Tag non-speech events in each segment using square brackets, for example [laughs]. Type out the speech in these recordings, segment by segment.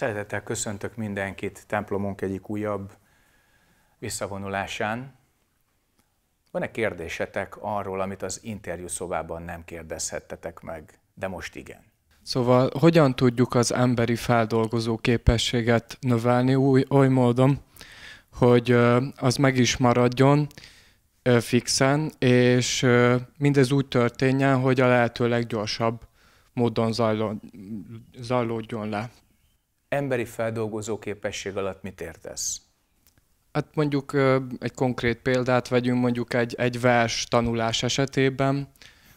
Szeretettel köszöntök mindenkit templomunk egyik újabb visszavonulásán. Van-e kérdésetek arról, amit az interjú szobában nem kérdezhettetek meg, de most igen? Szóval hogyan tudjuk az emberi feldolgozó képességet növelni új, oly módon, hogy az meg is maradjon fixen, és mindez úgy történjen, hogy a lehető leggyorsabb módon zajlódjon le emberi feldolgozó képesség alatt mit értesz? Hát mondjuk egy konkrét példát vegyünk, mondjuk egy, egy vers tanulás esetében,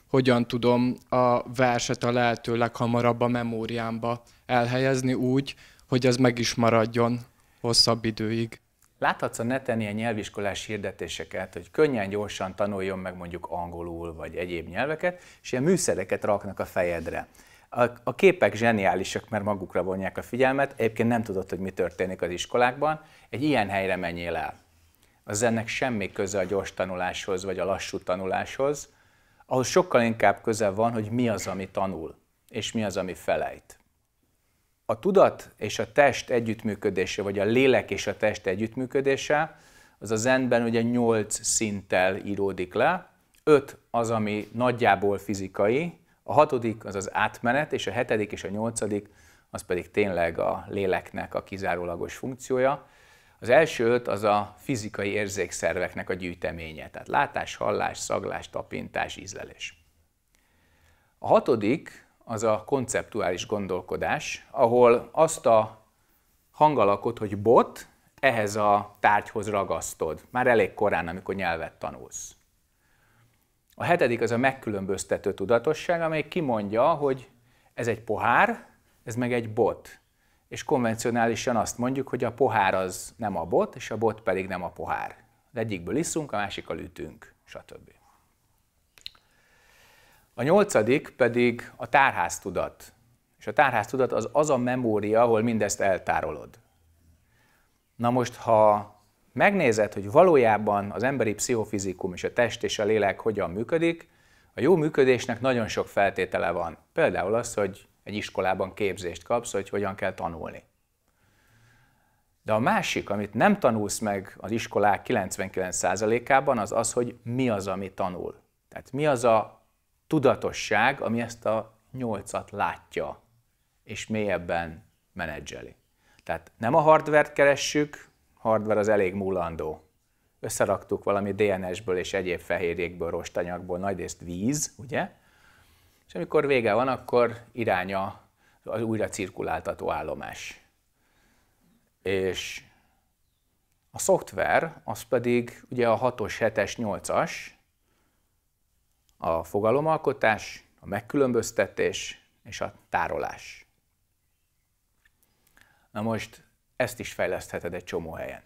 hogyan tudom a verset a lehető leghamarabb a memóriámba elhelyezni úgy, hogy ez meg is maradjon hosszabb időig. Láthatsz a neten ilyen nyelviskolás hirdetéseket, hogy könnyen, gyorsan tanuljon meg mondjuk angolul vagy egyéb nyelveket, és ilyen műszereket raknak a fejedre. A, a képek zseniálisak, mert magukra vonják a figyelmet, egyébként nem tudod, hogy mi történik az iskolákban, egy ilyen helyre menjél el. Az ennek semmi köze a gyors tanuláshoz, vagy a lassú tanuláshoz, ahhoz sokkal inkább köze van, hogy mi az, ami tanul, és mi az, ami felejt. A tudat és a test együttműködése, vagy a lélek és a test együttműködése, az a zenben ugye nyolc szinttel íródik le, öt az, ami nagyjából fizikai, a hatodik az az átmenet, és a hetedik és a nyolcadik az pedig tényleg a léleknek a kizárólagos funkciója. Az első öt az a fizikai érzékszerveknek a gyűjteménye, tehát látás, hallás, szaglás, tapintás, ízlelés. A hatodik az a konceptuális gondolkodás, ahol azt a hangalakot, hogy bot, ehhez a tárgyhoz ragasztod, már elég korán, amikor nyelvet tanulsz. A hetedik az a megkülönböztető tudatosság, amely kimondja, hogy ez egy pohár, ez meg egy bot. És konvencionálisan azt mondjuk, hogy a pohár az nem a bot, és a bot pedig nem a pohár. Az egyikből iszunk, a másikkal ütünk, stb. A nyolcadik pedig a tárháztudat. És a tárháztudat az az a memória, ahol mindezt eltárolod. Na most, ha megnézed, hogy valójában az emberi pszichofizikum és a test és a lélek hogyan működik, a jó működésnek nagyon sok feltétele van. Például az, hogy egy iskolában képzést kapsz, hogy hogyan kell tanulni. De a másik, amit nem tanulsz meg az iskolák 99%-ában, az az, hogy mi az, ami tanul. Tehát mi az a tudatosság, ami ezt a nyolcat látja, és mélyebben menedzseli. Tehát nem a hardvert keressük, hardware az elég mulandó. Összeraktuk valami DNS-ből és egyéb fehérjékből, rostanyagból, nagyrészt víz, ugye? És amikor vége van, akkor iránya az újra cirkuláltató állomás. És a szoftver, az pedig ugye a 6-os, 7-es, 8-as, a fogalomalkotás, a megkülönböztetés és a tárolás. Na most ezt is fejlesztheted egy csomó helyen.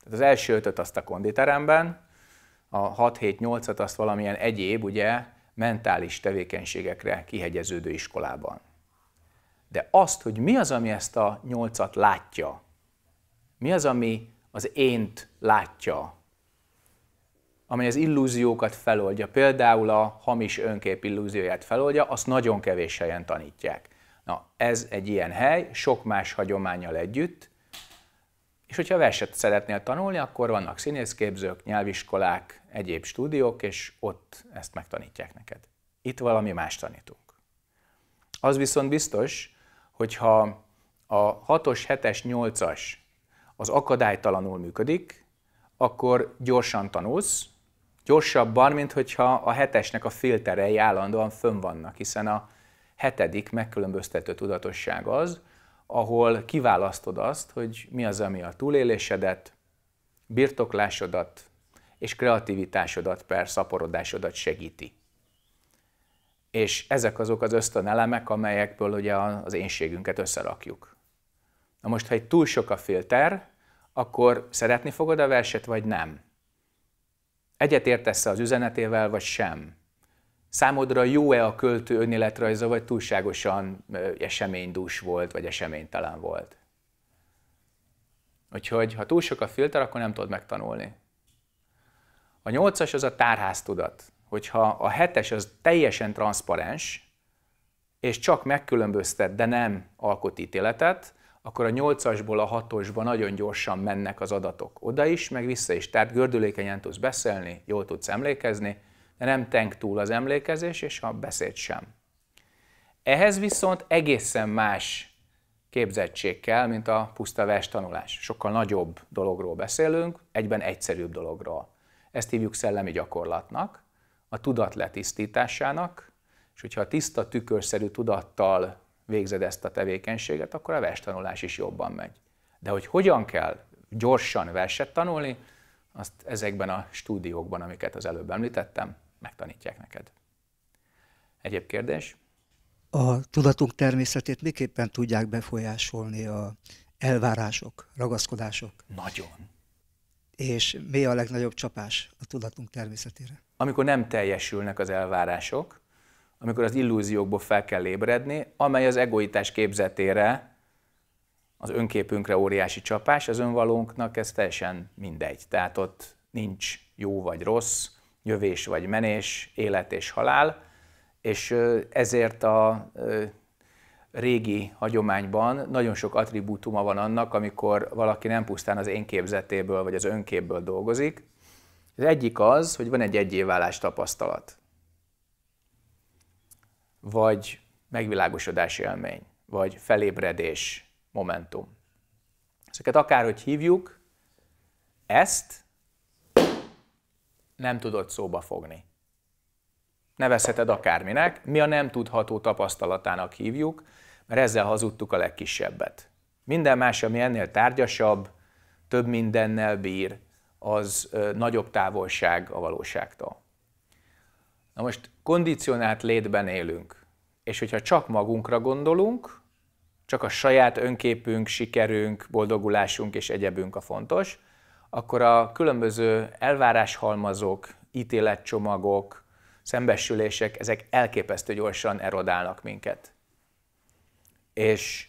Tehát az első ötöt azt a konditeremben, a 6-7-8-at azt valamilyen egyéb, ugye, mentális tevékenységekre kihegyeződő iskolában. De azt, hogy mi az, ami ezt a nyolcat látja, mi az, ami az ént látja, amely az illúziókat feloldja, például a hamis önkép illúzióját feloldja, azt nagyon kevés helyen tanítják. Na, ez egy ilyen hely, sok más hagyományjal együtt, és hogyha verset szeretnél tanulni, akkor vannak színészképzők, nyelviskolák, egyéb stúdiók, és ott ezt megtanítják neked. Itt valami más tanítunk. Az viszont biztos, hogyha a 6-os, 7-es, 8-as az akadálytalanul működik, akkor gyorsan tanulsz, gyorsabban, mint hogyha a hetesnek a filterei állandóan fönn vannak, hiszen a hetedik megkülönböztető tudatosság az, ahol kiválasztod azt, hogy mi az, ami a túlélésedet, birtoklásodat és kreativitásodat per szaporodásodat segíti. És ezek azok az ösztönelemek, amelyekből ugye az énségünket összerakjuk. Na most, ha egy túl sok a filter, akkor szeretni fogod a verset, vagy nem? Egyet értesz az üzenetével, vagy sem? Számodra jó-e a költő önéletrajza, vagy túlságosan eseménydús volt, vagy eseménytelen volt? Úgyhogy, ha túl sok a filter, akkor nem tudod megtanulni. A nyolcas az a tárháztudat. Hogyha a hetes az teljesen transzparens, és csak megkülönböztet, de nem alkot ítéletet, akkor a nyolcasból a hatosba nagyon gyorsan mennek az adatok oda is, meg vissza is. Tehát gördülékenyen tudsz beszélni, jól tudsz emlékezni, de nem tenk túl az emlékezés és a beszéd sem. Ehhez viszont egészen más képzettség kell, mint a puszta vers tanulás. Sokkal nagyobb dologról beszélünk, egyben egyszerűbb dologról. Ezt hívjuk szellemi gyakorlatnak, a tudat letisztításának, és hogyha a tiszta tükörszerű tudattal végzed ezt a tevékenységet, akkor a tanulás is jobban megy. De hogy hogyan kell gyorsan verset tanulni, azt ezekben a stúdiókban, amiket az előbb említettem, megtanítják neked. Egyéb kérdés? A tudatunk természetét miképpen tudják befolyásolni a elvárások, ragaszkodások? Nagyon. És mi a legnagyobb csapás a tudatunk természetére? Amikor nem teljesülnek az elvárások, amikor az illúziókból fel kell ébredni, amely az egoitás képzetére, az önképünkre óriási csapás, az önvalónknak ez teljesen mindegy. Tehát ott nincs jó vagy rossz, jövés vagy menés, élet és halál, és ezért a régi hagyományban nagyon sok attribútuma van annak, amikor valaki nem pusztán az én képzetéből vagy az önképből dolgozik. Az egyik az, hogy van egy egyévállás tapasztalat, vagy megvilágosodás élmény, vagy felébredés momentum. Ezeket akárhogy hívjuk, ezt nem tudod szóba fogni. Nevezheted akárminek, mi a nem tudható tapasztalatának hívjuk, mert ezzel hazudtuk a legkisebbet. Minden más, ami ennél tárgyasabb, több mindennel bír, az nagyobb távolság a valóságtól. Na most kondicionált létben élünk, és hogyha csak magunkra gondolunk, csak a saját önképünk, sikerünk, boldogulásunk és egyebünk a fontos, akkor a különböző elváráshalmazok, ítéletcsomagok, szembesülések, ezek elképesztő gyorsan erodálnak minket. És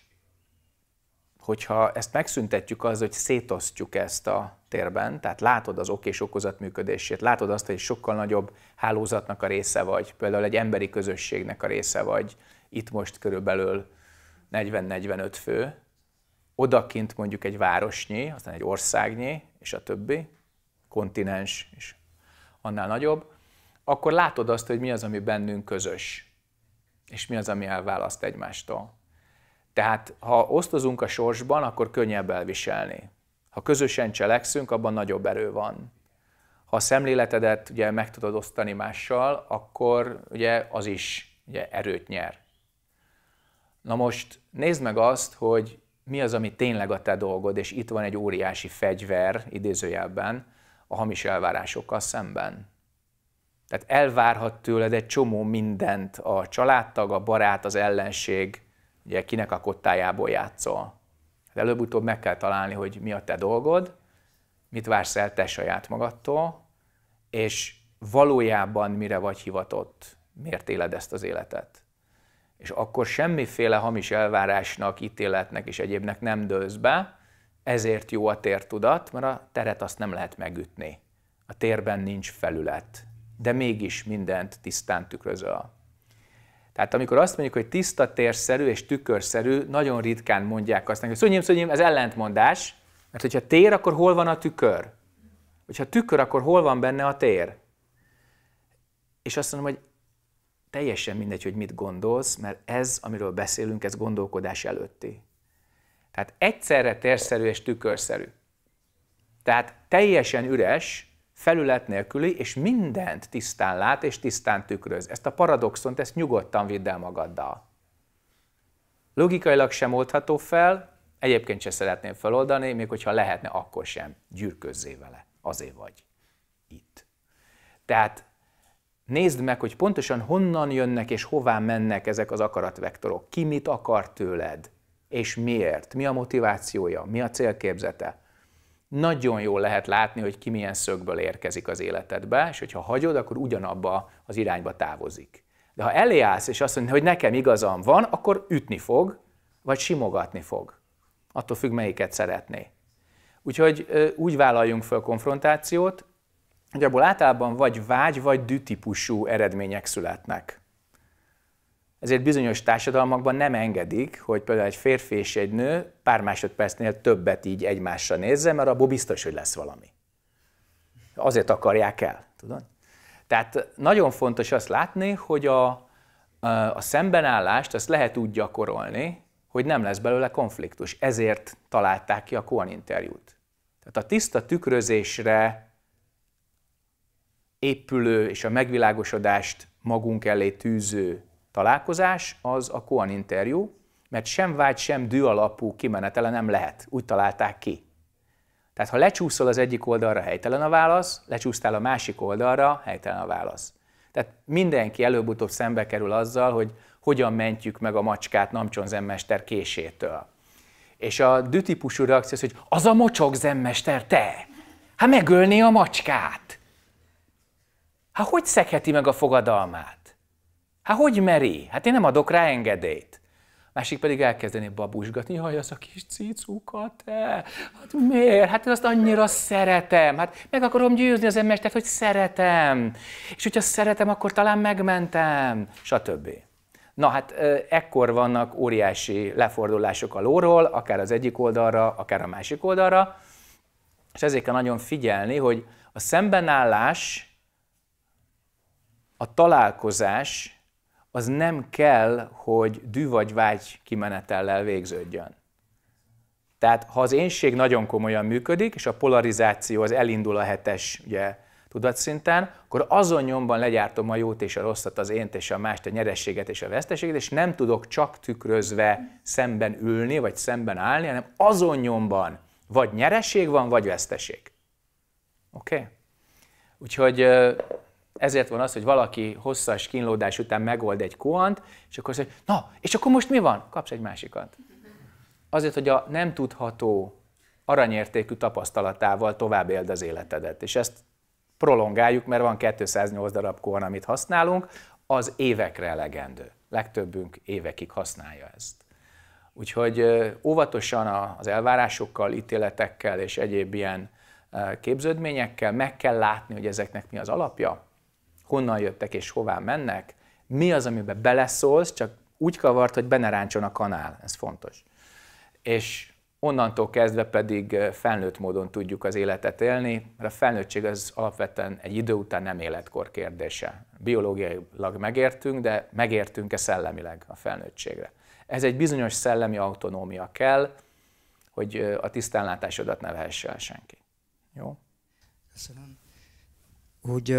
hogyha ezt megszüntetjük az, hogy szétosztjuk ezt a térben, tehát látod az ok és okozat működését, látod azt, hogy sokkal nagyobb hálózatnak a része vagy, például egy emberi közösségnek a része vagy, itt most körülbelül 40-45 fő, odakint mondjuk egy városnyi, aztán egy országnyi, és a többi, kontinens is annál nagyobb, akkor látod azt, hogy mi az, ami bennünk közös, és mi az, ami elválaszt egymástól. Tehát, ha osztozunk a sorsban, akkor könnyebb elviselni. Ha közösen cselekszünk, abban nagyobb erő van. Ha a szemléletedet ugye, meg tudod osztani mással, akkor ugye, az is ugye, erőt nyer. Na most nézd meg azt, hogy mi az, ami tényleg a te dolgod, és itt van egy óriási fegyver, idézőjelben, a hamis elvárásokkal szemben. Tehát elvárhat tőled egy csomó mindent a családtag, a barát, az ellenség, ugye kinek a kottájából játszol. De hát előbb-utóbb meg kell találni, hogy mi a te dolgod, mit vársz el te saját magadtól, és valójában mire vagy hivatott, miért éled ezt az életet és akkor semmiféle hamis elvárásnak, ítéletnek és egyébnek nem dőlsz be, ezért jó a tértudat, mert a teret azt nem lehet megütni. A térben nincs felület, de mégis mindent tisztán tükrözöl. Tehát amikor azt mondjuk, hogy tiszta térszerű és tükörszerű, nagyon ritkán mondják azt, hogy szonyim, szonyim, ez ellentmondás, mert hogyha tér, akkor hol van a tükör? Hogyha tükör, akkor hol van benne a tér? És azt mondom, hogy teljesen mindegy, hogy mit gondolsz, mert ez, amiről beszélünk, ez gondolkodás előtti. Tehát egyszerre térszerű és tükörszerű. Tehát teljesen üres, felület nélküli, és mindent tisztán lát és tisztán tükröz. Ezt a paradoxont, ezt nyugodtan vidd el magaddal. Logikailag sem oldható fel, egyébként se szeretném feloldani, még hogyha lehetne, akkor sem. Gyűrközzé vele, azért vagy itt. Tehát Nézd meg, hogy pontosan honnan jönnek és hová mennek ezek az akaratvektorok. Ki mit akar tőled, és miért, mi a motivációja, mi a célképzete. Nagyon jól lehet látni, hogy ki milyen szögből érkezik az életedbe, és hogyha hagyod, akkor ugyanabba az irányba távozik. De ha elé állsz, és azt mondja, hogy nekem igazam van, akkor ütni fog, vagy simogatni fog. Attól függ, melyiket szeretné. Úgyhogy úgy vállaljunk fel konfrontációt, hogy abból általában vagy vágy, vagy dűtípusú eredmények születnek. Ezért bizonyos társadalmakban nem engedik, hogy például egy férfi és egy nő pár másodpercnél többet így egymásra nézze, mert abból biztos, hogy lesz valami. Azért akarják el, tudod? Tehát nagyon fontos azt látni, hogy a, a, a szembenállást azt lehet úgy gyakorolni, hogy nem lesz belőle konfliktus. Ezért találták ki a Kohn interjút. Tehát a tiszta tükrözésre épülő és a megvilágosodást magunk elé tűző találkozás az a Koan interjú, mert sem vágy, sem dű alapú kimenetele nem lehet. Úgy találták ki. Tehát ha lecsúszol az egyik oldalra, helytelen a válasz, lecsúsztál a másik oldalra, helytelen a válasz. Tehát mindenki előbb-utóbb szembe kerül azzal, hogy hogyan mentjük meg a macskát Namcson zenmester késétől. És a dű típusú reakció az, hogy az a mocsok zenmester, te! Hát megölné a macskát! Hát hogy szekheti meg a fogadalmát? Hát hogy meri? Hát én nem adok rá engedélyt. Másik pedig elkezdené babusgatni, hogy az a kis cicuka, te, hát miért? Hát én azt annyira szeretem, hát meg akarom győzni az embert, hogy szeretem, és hogyha szeretem, akkor talán megmentem, stb. Na hát ekkor vannak óriási lefordulások a lóról, akár az egyik oldalra, akár a másik oldalra, és ezért kell nagyon figyelni, hogy a szembenállás a találkozás az nem kell, hogy dű vagy vágy kimenetellel végződjön. Tehát ha az énség nagyon komolyan működik, és a polarizáció az elindul a hetes ugye, tudatszinten, akkor azon nyomban legyártom a jót és a rosszat, az ént és a mást, a nyerességet és a veszteséget, és nem tudok csak tükrözve szemben ülni, vagy szemben állni, hanem azon nyomban vagy nyeresség van, vagy veszteség. Oké? Okay? Úgyhogy ezért van az, hogy valaki hosszas kínlódás után megold egy kuant, és akkor azt mondja, na, és akkor most mi van? Kapsz egy másikat. Azért, hogy a nem tudható aranyértékű tapasztalatával tovább éld az életedet. És ezt prolongáljuk, mert van 208 darab kuan, amit használunk, az évekre elegendő. Legtöbbünk évekig használja ezt. Úgyhogy óvatosan az elvárásokkal, ítéletekkel és egyéb ilyen képződményekkel meg kell látni, hogy ezeknek mi az alapja, honnan jöttek és hová mennek, mi az, amiben beleszólsz, csak úgy kavart, hogy beneráncson a kanál, ez fontos. És onnantól kezdve pedig felnőtt módon tudjuk az életet élni, mert a felnőttség az alapvetően egy idő után nem életkor kérdése. Biológiailag megértünk, de megértünk-e szellemileg a felnőttségre. Ez egy bizonyos szellemi autonómia kell, hogy a tisztánlátásodat ne vehesse el senki. Jó? Köszönöm úgy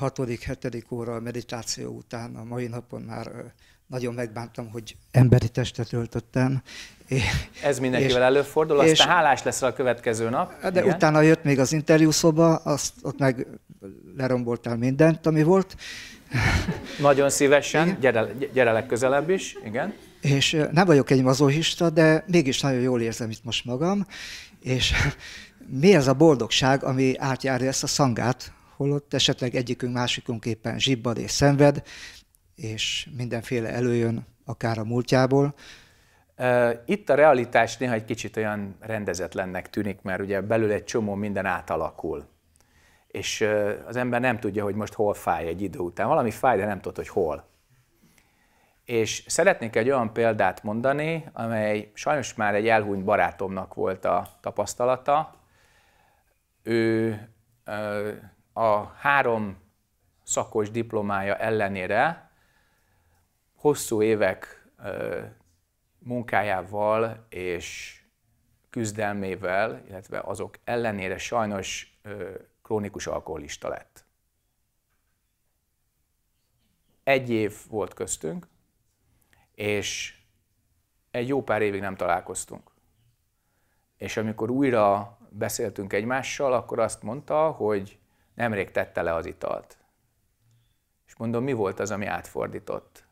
6.-7. óra a meditáció után a mai napon már nagyon megbántam, hogy emberi testet öltöttem. Ez mindenkivel és, előfordul, aztán és, hálás lesz a következő nap. Hát de Igen. utána jött még az interjúszoba, azt, ott meg leromboltál mindent, ami volt. Nagyon szívesen, gyere, gyere legközelebb is. Igen. És nem vagyok egy mazohista, de mégis nagyon jól érzem itt most magam, és mi ez a boldogság, ami átjárja ezt a szangát, holott esetleg egyikünk másikunk éppen zsibbad és szenved, és mindenféle előjön, akár a múltjából. Itt a realitás néha egy kicsit olyan rendezetlennek tűnik, mert ugye belül egy csomó minden átalakul. És az ember nem tudja, hogy most hol fáj egy idő után. Valami fáj, de nem tudod, hogy hol. És szeretnék egy olyan példát mondani, amely sajnos már egy elhúnyt barátomnak volt a tapasztalata. Ő a három szakos diplomája ellenére hosszú évek munkájával és küzdelmével, illetve azok ellenére sajnos krónikus alkoholista lett. Egy év volt köztünk, és egy jó pár évig nem találkoztunk. És amikor újra beszéltünk egymással, akkor azt mondta, hogy Nemrég tette le az italt. És mondom, mi volt az, ami átfordított?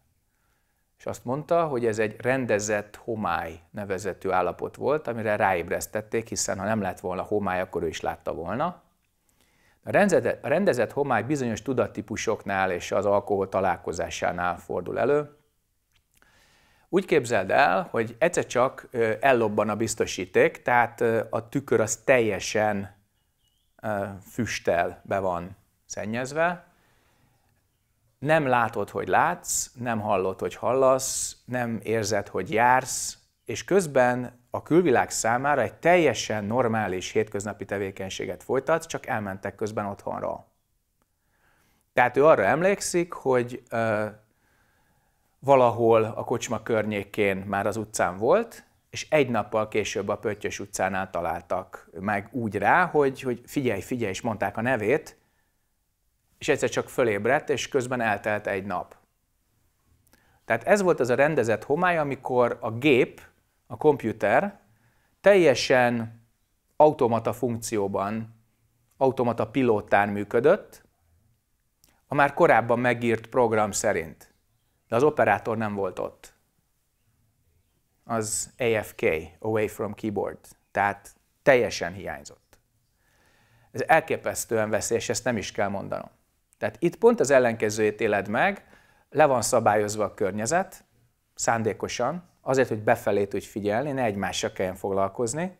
És azt mondta, hogy ez egy rendezett homály nevezetű állapot volt, amire ráébresztették, hiszen ha nem lett volna homály, akkor ő is látta volna. A rendezett, a rendezett homály bizonyos tudattípusoknál és az alkohol találkozásánál fordul elő. Úgy képzeld el, hogy egyszer csak ellobban a biztosíték, tehát a tükör az teljesen füsttel be van szennyezve, nem látod, hogy látsz, nem hallod, hogy hallasz, nem érzed, hogy jársz, és közben a külvilág számára egy teljesen normális hétköznapi tevékenységet folytat, csak elmentek közben otthonra. Tehát ő arra emlékszik, hogy ö, valahol a kocsma környékén már az utcán volt, és egy nappal később a Pöttyös utcánál találtak meg úgy rá, hogy, hogy figyelj, figyelj, és mondták a nevét, és egyszer csak fölébredt, és közben eltelt egy nap. Tehát ez volt az a rendezett homály, amikor a gép, a komputer teljesen automata funkcióban, automata pilótán működött, a már korábban megírt program szerint. De az operátor nem volt ott az AFK, Away from Keyboard, tehát teljesen hiányzott. Ez elképesztően veszélyes, ezt nem is kell mondanom. Tehát itt pont az ellenkezőjét éled meg, le van szabályozva a környezet, szándékosan, azért, hogy befelé tudj figyelni, ne egymással kelljen foglalkozni,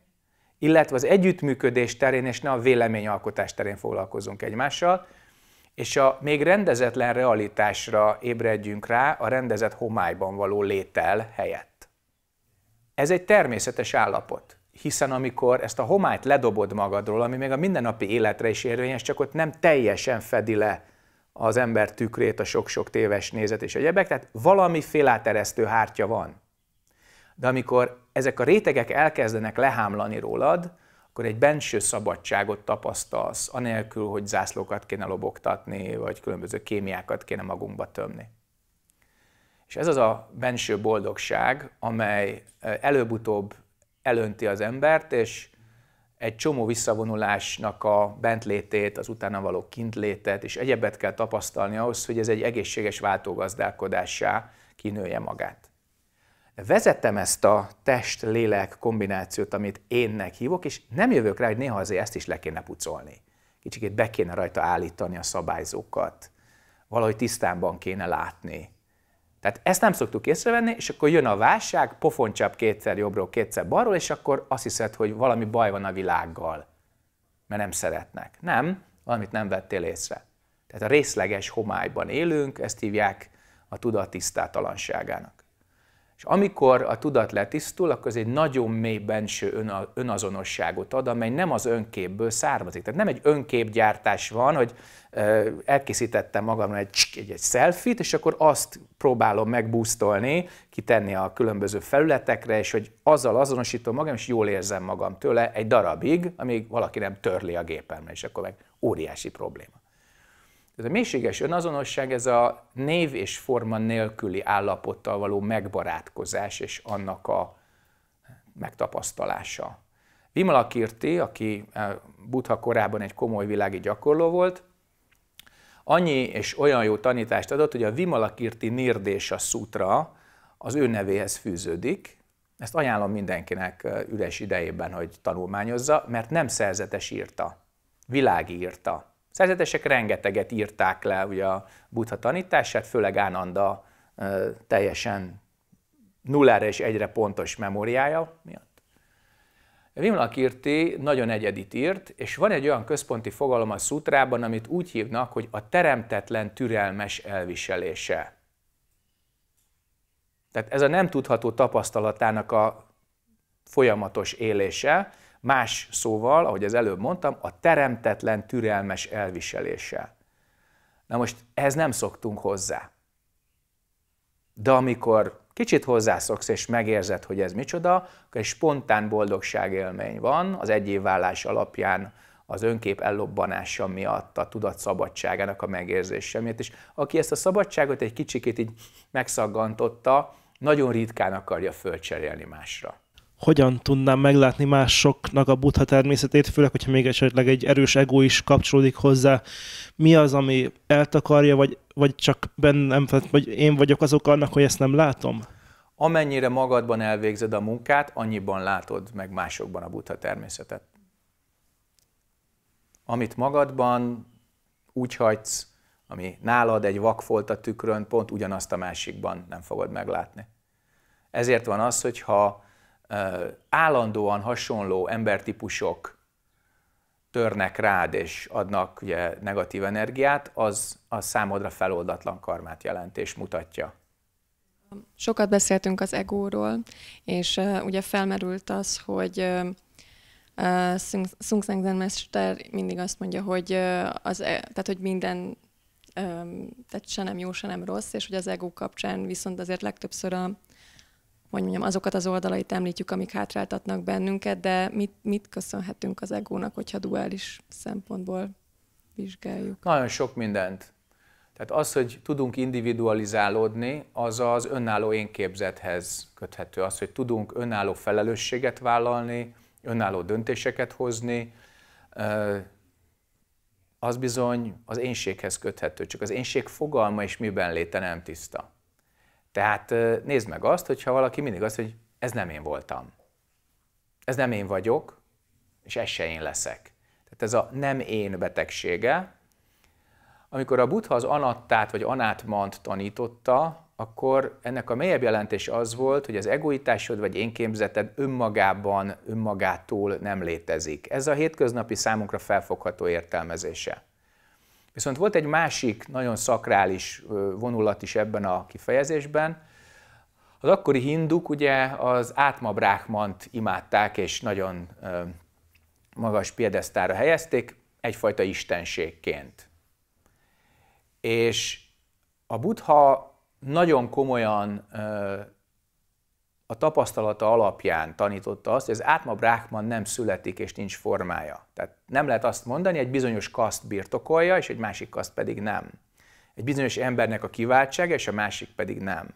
illetve az együttműködés terén és ne a véleményalkotás terén foglalkozunk egymással, és a még rendezetlen realitásra ébredjünk rá a rendezett homályban való létel helyett. Ez egy természetes állapot, hiszen amikor ezt a homályt ledobod magadról, ami még a mindennapi életre is érvényes, csak ott nem teljesen fedi le az ember tükrét, a sok-sok téves nézet és egyebek, tehát valami féláteresztő hártya van. De amikor ezek a rétegek elkezdenek lehámlani rólad, akkor egy benső szabadságot tapasztalsz, anélkül, hogy zászlókat kéne lobogtatni, vagy különböző kémiákat kéne magunkba tömni. És ez az a benső boldogság, amely előbb-utóbb elönti az embert, és egy csomó visszavonulásnak a bentlétét, az utána való kintlétet, és egyebet kell tapasztalni ahhoz, hogy ez egy egészséges váltógazdálkodássá kinője magát. Vezettem ezt a test-lélek kombinációt, amit énnek hívok, és nem jövök rá, hogy néha azért ezt is le kéne pucolni. Kicsikét be kéne rajta állítani a szabályzókat. Valahogy tisztában kéne látni tehát ezt nem szoktuk észrevenni, és akkor jön a válság, pofoncsap kétszer jobbról, kétszer balról, és akkor azt hiszed, hogy valami baj van a világgal, mert nem szeretnek. Nem, valamit nem vettél észre. Tehát a részleges homályban élünk, ezt hívják a tudat tisztátalanságának amikor a tudat letisztul, akkor ez egy nagyon mély benső önazonosságot ad, amely nem az önképből származik. Tehát nem egy önképgyártás van, hogy elkészítettem magamra egy, egy, egy selfit, és akkor azt próbálom megbusztolni, kitenni a különböző felületekre, és hogy azzal azonosítom magam, és jól érzem magam tőle egy darabig, amíg valaki nem törli a gépemre, és akkor meg óriási probléma. Ez a mélységes önazonosság, ez a név és forma nélküli állapottal való megbarátkozás és annak a megtapasztalása. Vimala Kirti, aki eh, Buddha korában egy komoly világi gyakorló volt, annyi és olyan jó tanítást adott, hogy a Vimala Kirti Nirdésa Sutra az ő nevéhez fűződik. Ezt ajánlom mindenkinek eh, üres idejében, hogy tanulmányozza, mert nem szerzetes írta, világi írta szerzetesek rengeteget írták le ugye a buddha tanítását, főleg Ánanda teljesen nullára és egyre pontos memóriája miatt. Vimlakirti nagyon egyedit írt, és van egy olyan központi fogalom a szutrában, amit úgy hívnak, hogy a teremtetlen türelmes elviselése. Tehát ez a nem tudható tapasztalatának a folyamatos élése, Más szóval, ahogy az előbb mondtam, a teremtetlen türelmes elviseléssel. Na most ehhez nem szoktunk hozzá. De amikor kicsit hozzászoksz és megérzed, hogy ez micsoda, akkor egy spontán élmény van az évvállás alapján az önkép ellobbanása miatt, a tudat szabadságának a megérzése miatt. És aki ezt a szabadságot egy kicsikét így megszaggantotta, nagyon ritkán akarja fölcserélni másra hogyan tudnám meglátni másoknak a buddha természetét, főleg, hogyha még esetleg egy erős ego is kapcsolódik hozzá. Mi az, ami eltakarja, vagy, vagy csak bennem, vagy én vagyok azok annak, hogy ezt nem látom? Amennyire magadban elvégzed a munkát, annyiban látod meg másokban a buddha természetet. Amit magadban úgy hagysz, ami nálad egy vakfolt a tükrön, pont ugyanazt a másikban nem fogod meglátni. Ezért van az, hogyha állandóan hasonló embertípusok törnek rád és adnak ugye, negatív energiát, az a számodra feloldatlan karmát jelent és mutatja. Sokat beszéltünk az egóról, és uh, ugye felmerült az, hogy uh, Sung, Sung mester mindig azt mondja, hogy, uh, az, e, tehát, hogy minden um, tehát se nem jó, se nem rossz, és hogy az egó kapcsán viszont azért legtöbbször a hogy mondjam, azokat az oldalait említjük, amik hátráltatnak bennünket, de mit, mit köszönhetünk az egónak, hogyha duális szempontból vizsgáljuk? Nagyon sok mindent. Tehát az, hogy tudunk individualizálódni, az az önálló énképzethez köthető. Az, hogy tudunk önálló felelősséget vállalni, önálló döntéseket hozni, az bizony az énséghez köthető. Csak az énség fogalma is miben léte nem tiszta. Tehát nézd meg azt, hogyha valaki mindig azt, hogy ez nem én voltam, ez nem én vagyok, és ez se én leszek. Tehát ez a nem én betegsége. Amikor a Buddha az anattát vagy anátmant tanította, akkor ennek a mélyebb jelentés az volt, hogy az egoitásod vagy énképzeted önmagában, önmagától nem létezik. Ez a hétköznapi számunkra felfogható értelmezése. Viszont volt egy másik nagyon szakrális vonulat is ebben a kifejezésben. Az akkori hinduk ugye az Átma Brahmant imádták, és nagyon magas piedesztára helyezték, egyfajta istenségként. És a buddha nagyon komolyan a tapasztalata alapján tanította azt, hogy az átma bráhman nem születik és nincs formája. Tehát nem lehet azt mondani, egy bizonyos kaszt birtokolja, és egy másik kaszt pedig nem. Egy bizonyos embernek a kiváltsága, és a másik pedig nem.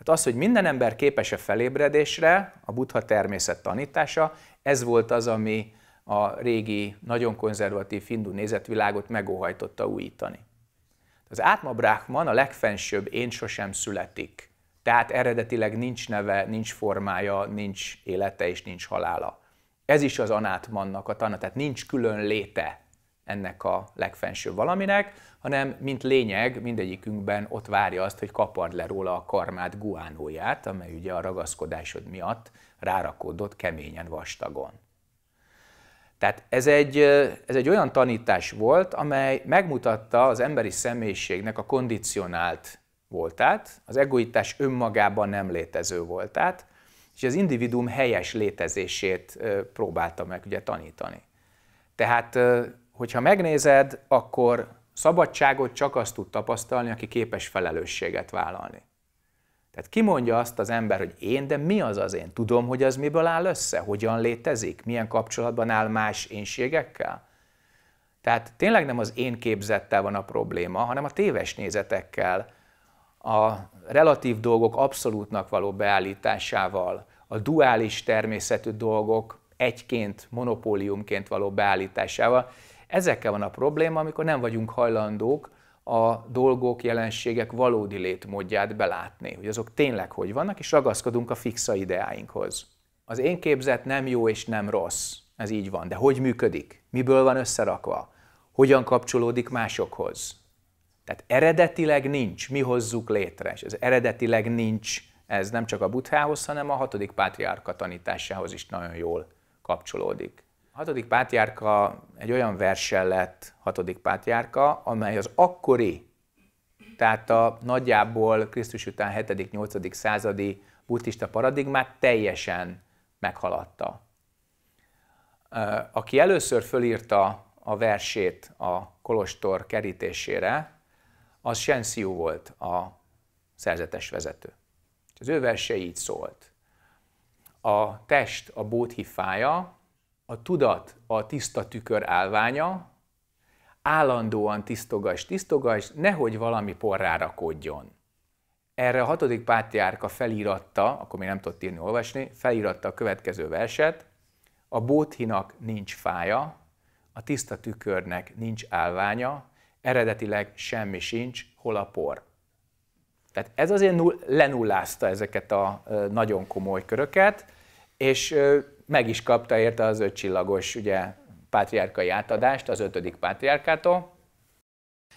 Tehát az, hogy minden ember képes a felébredésre, a buddha természet tanítása, ez volt az, ami a régi, nagyon konzervatív hindu nézetvilágot megóhajtotta újítani. Az átma bráhman, a legfensőbb én sosem születik tehát eredetileg nincs neve, nincs formája, nincs élete és nincs halála. Ez is az anátmannak a tana, tehát nincs külön léte ennek a legfensőbb valaminek, hanem mint lényeg mindegyikünkben ott várja azt, hogy kapard le róla a karmát guánóját, amely ugye a ragaszkodásod miatt rárakódott keményen vastagon. Tehát ez egy, ez egy olyan tanítás volt, amely megmutatta az emberi személyiségnek a kondicionált voltát, az egoitás önmagában nem létező voltát, és az individuum helyes létezését próbálta meg ugye tanítani. Tehát, hogyha megnézed, akkor szabadságot csak azt tud tapasztalni, aki képes felelősséget vállalni. Tehát kimondja azt az ember, hogy én, de mi az az én? Tudom, hogy az miből áll össze, hogyan létezik, milyen kapcsolatban áll más énségekkel? Tehát tényleg nem az én képzettel van a probléma, hanem a téves nézetekkel, a relatív dolgok abszolútnak való beállításával, a duális természetű dolgok egyként, monopóliumként való beállításával. Ezekkel van a probléma, amikor nem vagyunk hajlandók a dolgok, jelenségek valódi létmódját belátni, hogy azok tényleg hogy vannak, és ragaszkodunk a fixa ideáinkhoz. Az én képzet nem jó és nem rossz, ez így van, de hogy működik? Miből van összerakva? Hogyan kapcsolódik másokhoz? Tehát eredetileg nincs, mi hozzuk létre, és ez eredetileg nincs, ez nem csak a buthához, hanem a hatodik pátriárka tanításához is nagyon jól kapcsolódik. A hatodik pátriárka egy olyan versen lett hatodik pátriárka, amely az akkori, tehát a nagyjából Krisztus után 7.-8. századi buddhista paradigmát teljesen meghaladta. Aki először fölírta a versét a kolostor kerítésére, az Shensiu volt a szerzetes vezető. Az ő verse így szólt. A test a bódhifája, a tudat a tiszta tükör állványa, állandóan tisztogas, tisztogas, nehogy valami porrá rakódjon. Erre a hatodik pátriárka felíratta, akkor még nem tudott írni, olvasni, felíratta a következő verset, a bóthinak nincs fája, a tiszta tükörnek nincs állványa, eredetileg semmi sincs, hol a por. Tehát ez azért lenullázta ezeket a nagyon komoly köröket, és meg is kapta érte az ötcsillagos ugye, pátriárkai átadást az ötödik pátriárkától,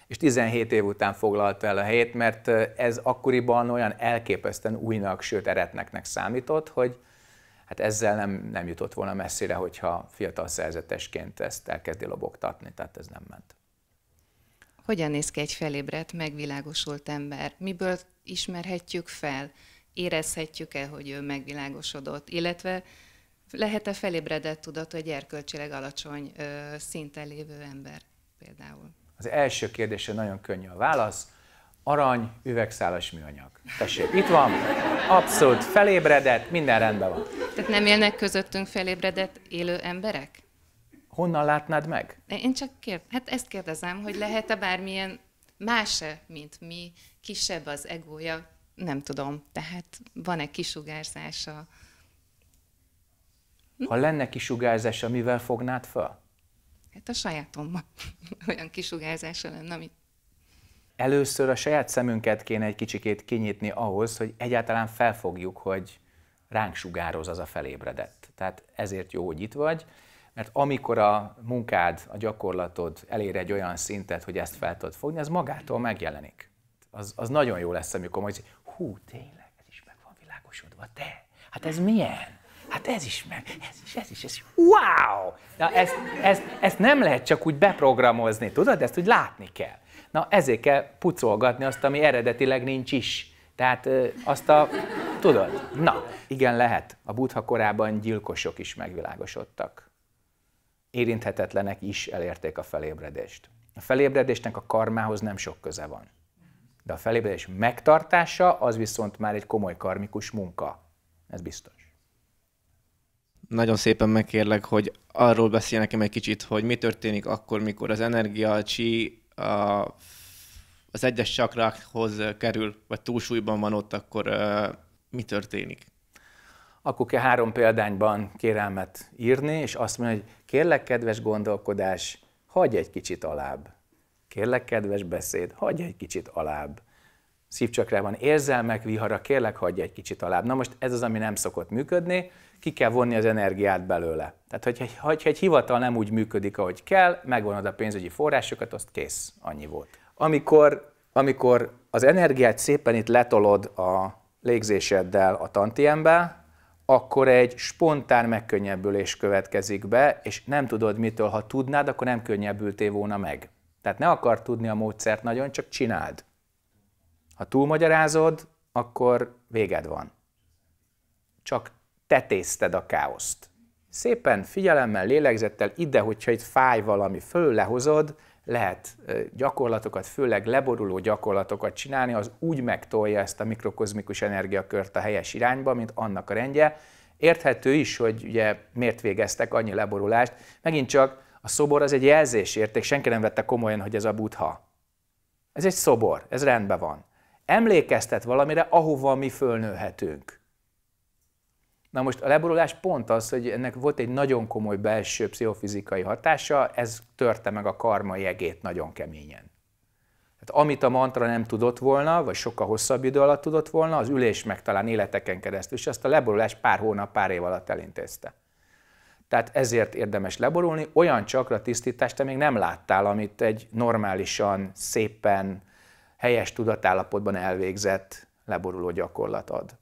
és 17 év után foglalta el a helyét, mert ez akkoriban olyan elképesztően újnak, sőt eretneknek számított, hogy hát ezzel nem, nem jutott volna messzire, hogyha fiatal szerzetesként ezt elkezdi lobogtatni, tehát ez nem ment. Hogyan néz ki egy felébredt, megvilágosult ember? Miből ismerhetjük fel? Érezhetjük-e, hogy ő megvilágosodott? Illetve lehet-e felébredett tudat egy erkölcsileg alacsony ö, szinten lévő ember például? Az első kérdésre nagyon könnyű a válasz. Arany, üvegszálas műanyag. Tessék, itt van, abszolút felébredett, minden rendben van. Tehát nem élnek közöttünk felébredett élő emberek? honnan látnád meg? Én csak kér, hát ezt kérdezem, hogy lehet-e bármilyen más-e, mint mi, kisebb az egója, nem tudom, tehát van-e kisugárzása? Hm? Ha lenne kisugárzása, mivel fognád fel? Hát a sajátommal [laughs] olyan kisugárzása lenne, ami... Először a saját szemünket kéne egy kicsikét kinyitni ahhoz, hogy egyáltalán felfogjuk, hogy ránk sugároz az a felébredett. Tehát ezért jó, hogy itt vagy, mert amikor a munkád, a gyakorlatod elér egy olyan szintet, hogy ezt fel tudod fogni, az magától megjelenik. Az, az nagyon jó lesz, amikor majd, hú, tényleg, ez is meg van világosodva, te, hát ez milyen? Hát ez is meg, ez is, ez is, ez is, wow! Na ezt, ezt, ezt nem lehet csak úgy beprogramozni, tudod? Ezt úgy látni kell. Na ezért kell pucolgatni azt, ami eredetileg nincs is. Tehát azt a, tudod, na, igen lehet, a buddha korában gyilkosok is megvilágosodtak érinthetetlenek is elérték a felébredést. A felébredésnek a karmához nem sok köze van. De a felébredés megtartása az viszont már egy komoly karmikus munka. Ez biztos. Nagyon szépen megkérlek, hogy arról beszélj nekem egy kicsit, hogy mi történik akkor, mikor az energia, a csi, a, az egyes csakrákhoz kerül, vagy túlsúlyban van ott, akkor a, mi történik? Akkor kell három példányban kérelmet írni, és azt mondja, hogy Kérlek, kedves gondolkodás, hagyj egy kicsit alább. Kérlek, kedves beszéd, hagyj egy kicsit alább. Szívcsakrában érzelmek vihara, kérlek, hagyj egy kicsit alább. Na most ez az, ami nem szokott működni, ki kell vonni az energiát belőle. Tehát, hogyha egy, hogyha egy hivatal nem úgy működik, ahogy kell, megvonod a pénzügyi forrásokat, azt kész, annyi volt. Amikor, amikor az energiát szépen itt letolod a légzéseddel a tantiembe, akkor egy spontán megkönnyebbülés következik be, és nem tudod mitől, ha tudnád, akkor nem könnyebbültél volna meg. Tehát ne akar tudni a módszert nagyon, csak csináld. Ha túlmagyarázod, akkor véged van. Csak tetézted a káoszt. Szépen figyelemmel, lélegzettel ide, hogyha itt fáj valami, föl lehozod, lehet gyakorlatokat, főleg leboruló gyakorlatokat csinálni, az úgy megtolja ezt a mikrokozmikus energiakört a helyes irányba, mint annak a rendje. Érthető is, hogy ugye miért végeztek annyi leborulást. Megint csak a szobor az egy jelzésérték, senki nem vette komolyan, hogy ez a butha. Ez egy szobor, ez rendben van. Emlékeztet valamire, ahova mi fölnőhetünk. Na most a leborulás pont az, hogy ennek volt egy nagyon komoly belső pszichofizikai hatása, ez törte meg a karma jegét nagyon keményen. Tehát amit a mantra nem tudott volna, vagy sokkal hosszabb idő alatt tudott volna, az ülés meg talán életeken keresztül, és azt a leborulás pár hónap, pár év alatt elintézte. Tehát ezért érdemes leborulni, olyan csakra tisztítást te még nem láttál, amit egy normálisan, szépen, helyes tudatállapotban elvégzett leboruló gyakorlat ad.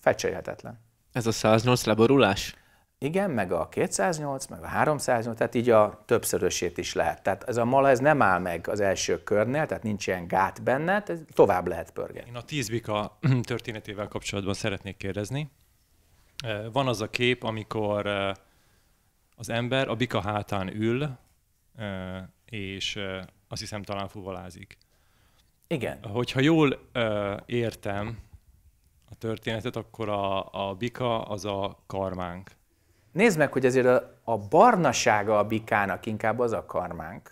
Fecselhetetlen. Ez a 108 leborulás? Igen, meg a 208, meg a 308, tehát így a többszörösét is lehet. Tehát ez a mala ez nem áll meg az első körnél, tehát nincs ilyen gát benne, tehát tovább lehet pörgetni. Én a 10 bika [clears throat] történetével kapcsolatban szeretnék kérdezni. Eh, van az a kép, amikor eh, az ember a bika hátán ül, eh, és azt hiszem talán fuvalázik. Igen. Hogyha jól értem, a történetet, akkor a, a bika az a karmánk. Nézd meg, hogy azért a, a barnasága a bikának inkább az a karmánk.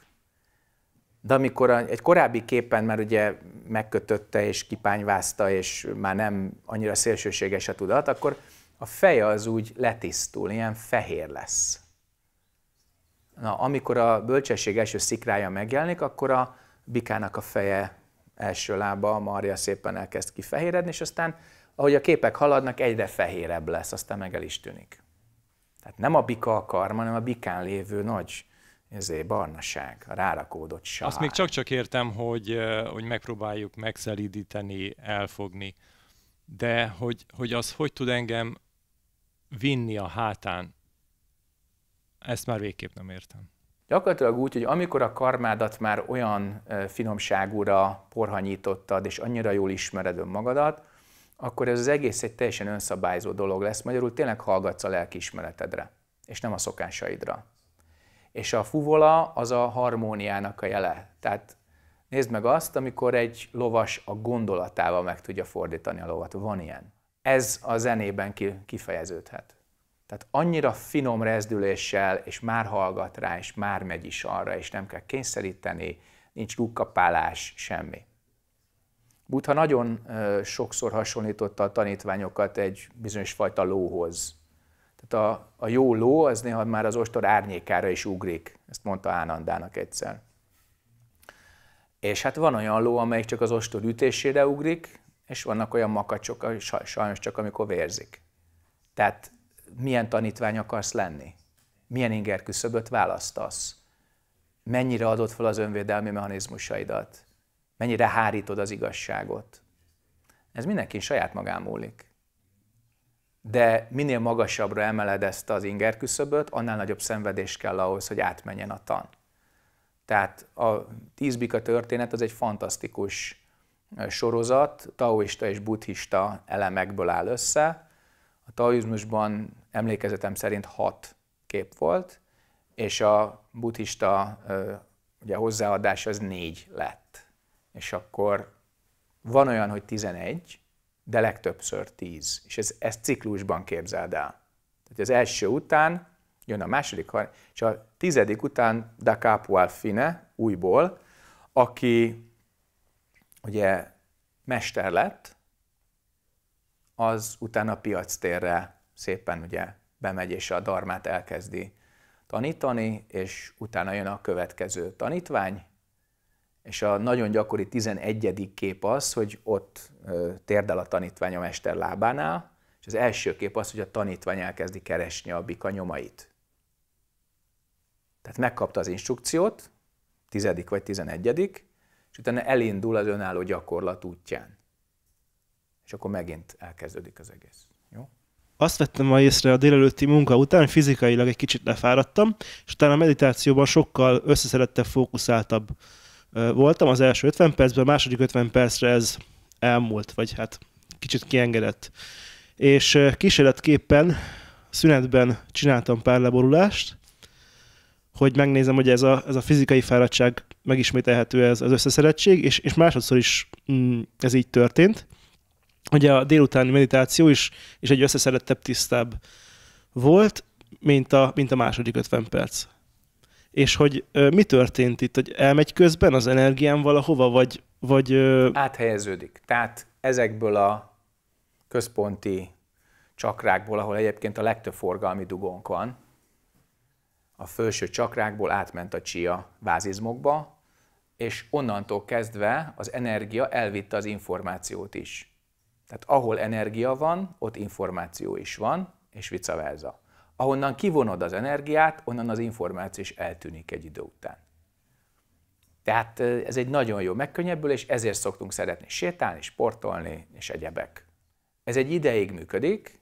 De amikor a, egy korábbi képen már ugye megkötötte és kipányvázta, és már nem annyira szélsőséges a tudat, akkor a feje az úgy letisztul, ilyen fehér lesz. Na, amikor a bölcsesség első szikrája megjelenik, akkor a bikának a feje első lába, a marja szépen elkezd kifehéredni, és aztán ahogy a képek haladnak, egyre fehérebb lesz, aztán meg el is tűnik. Tehát nem a bika a karma, hanem a bikán lévő nagy ezé, barnaság, a rárakódott sár. Azt még csak-csak értem, hogy, hogy megpróbáljuk megszelidíteni, elfogni, de hogy, hogy az hogy tud engem vinni a hátán, ezt már végképp nem értem. Gyakorlatilag úgy, hogy amikor a karmádat már olyan finomságúra porhanyítottad, és annyira jól ismered önmagadat, akkor ez az egész egy teljesen önszabályzó dolog lesz. Magyarul tényleg hallgatsz a lelkiismeretedre, és nem a szokásaidra. És a fuvola az a harmóniának a jele. Tehát nézd meg azt, amikor egy lovas a gondolatával meg tudja fordítani a lovat. Van ilyen. Ez a zenében kifejeződhet. Tehát annyira finom rezdüléssel, és már hallgat rá, és már megy is arra, és nem kell kényszeríteni, nincs lukkapálás, semmi. Butha nagyon sokszor hasonlította a tanítványokat egy bizonyos fajta lóhoz. Tehát a, a jó ló az néha már az ostor árnyékára is ugrik, ezt mondta Ánandának egyszer. És hát van olyan ló, amelyik csak az ostor ütésére ugrik, és vannak olyan makacsok, sajnos csak amikor vérzik. Tehát milyen tanítvány akarsz lenni? Milyen inger küszöböt választasz? Mennyire adod fel az önvédelmi mechanizmusaidat? Mennyire hárítod az igazságot. Ez mindenki saját magán múlik. De minél magasabbra emeled ezt az inger küszöböt, annál nagyobb szenvedés kell ahhoz, hogy átmenjen a tan. Tehát a tízbika történet az egy fantasztikus sorozat, taoista és buddhista elemekből áll össze. A taoizmusban emlékezetem szerint hat kép volt, és a buddhista ugye, hozzáadás az négy lett és akkor van olyan, hogy 11, de legtöbbször 10. És ez, ezt ciklusban képzeld el. Tehát az első után jön a második, és a tizedik után da capo al fine, újból, aki ugye mester lett, az utána piac térre szépen ugye bemegy és a darmát elkezdi tanítani, és utána jön a következő tanítvány, és a nagyon gyakori 11. kép az, hogy ott térdel a tanítvány a mester lábánál, és az első kép az, hogy a tanítvány elkezdi keresni a bika nyomait. Tehát megkapta az instrukciót, tizedik vagy 11. és utána elindul az önálló gyakorlat útján. És akkor megint elkezdődik az egész. Jó? Azt vettem ma észre a délelőtti munka után, fizikailag egy kicsit lefáradtam, és utána a meditációban sokkal összeszedettebb, fókuszáltabb voltam az első 50 percben, a második 50 percre ez elmúlt, vagy hát kicsit kiengedett. És kísérletképpen szünetben csináltam pár leborulást, hogy megnézem, hogy ez a, ez a fizikai fáradtság megismételhető ez az összeszerettség, és, és másodszor is mm, ez így történt. Ugye a délutáni meditáció is, is egy összeszerettebb, tisztább volt, mint a, mint a második 50 perc és hogy ö, mi történt itt, hogy elmegy közben az energiám valahova, vagy... vagy ö... Áthelyeződik. Tehát ezekből a központi csakrákból, ahol egyébként a legtöbb forgalmi dugónk van, a felső csakrákból átment a csia vázizmokba, és onnantól kezdve az energia elvitte az információt is. Tehát ahol energia van, ott információ is van, és vice versa. Ahonnan kivonod az energiát, onnan az információ is eltűnik egy idő után. Tehát ez egy nagyon jó megkönnyebbülés, ezért szoktunk szeretni sétálni, sportolni és egyebek. Ez egy ideig működik,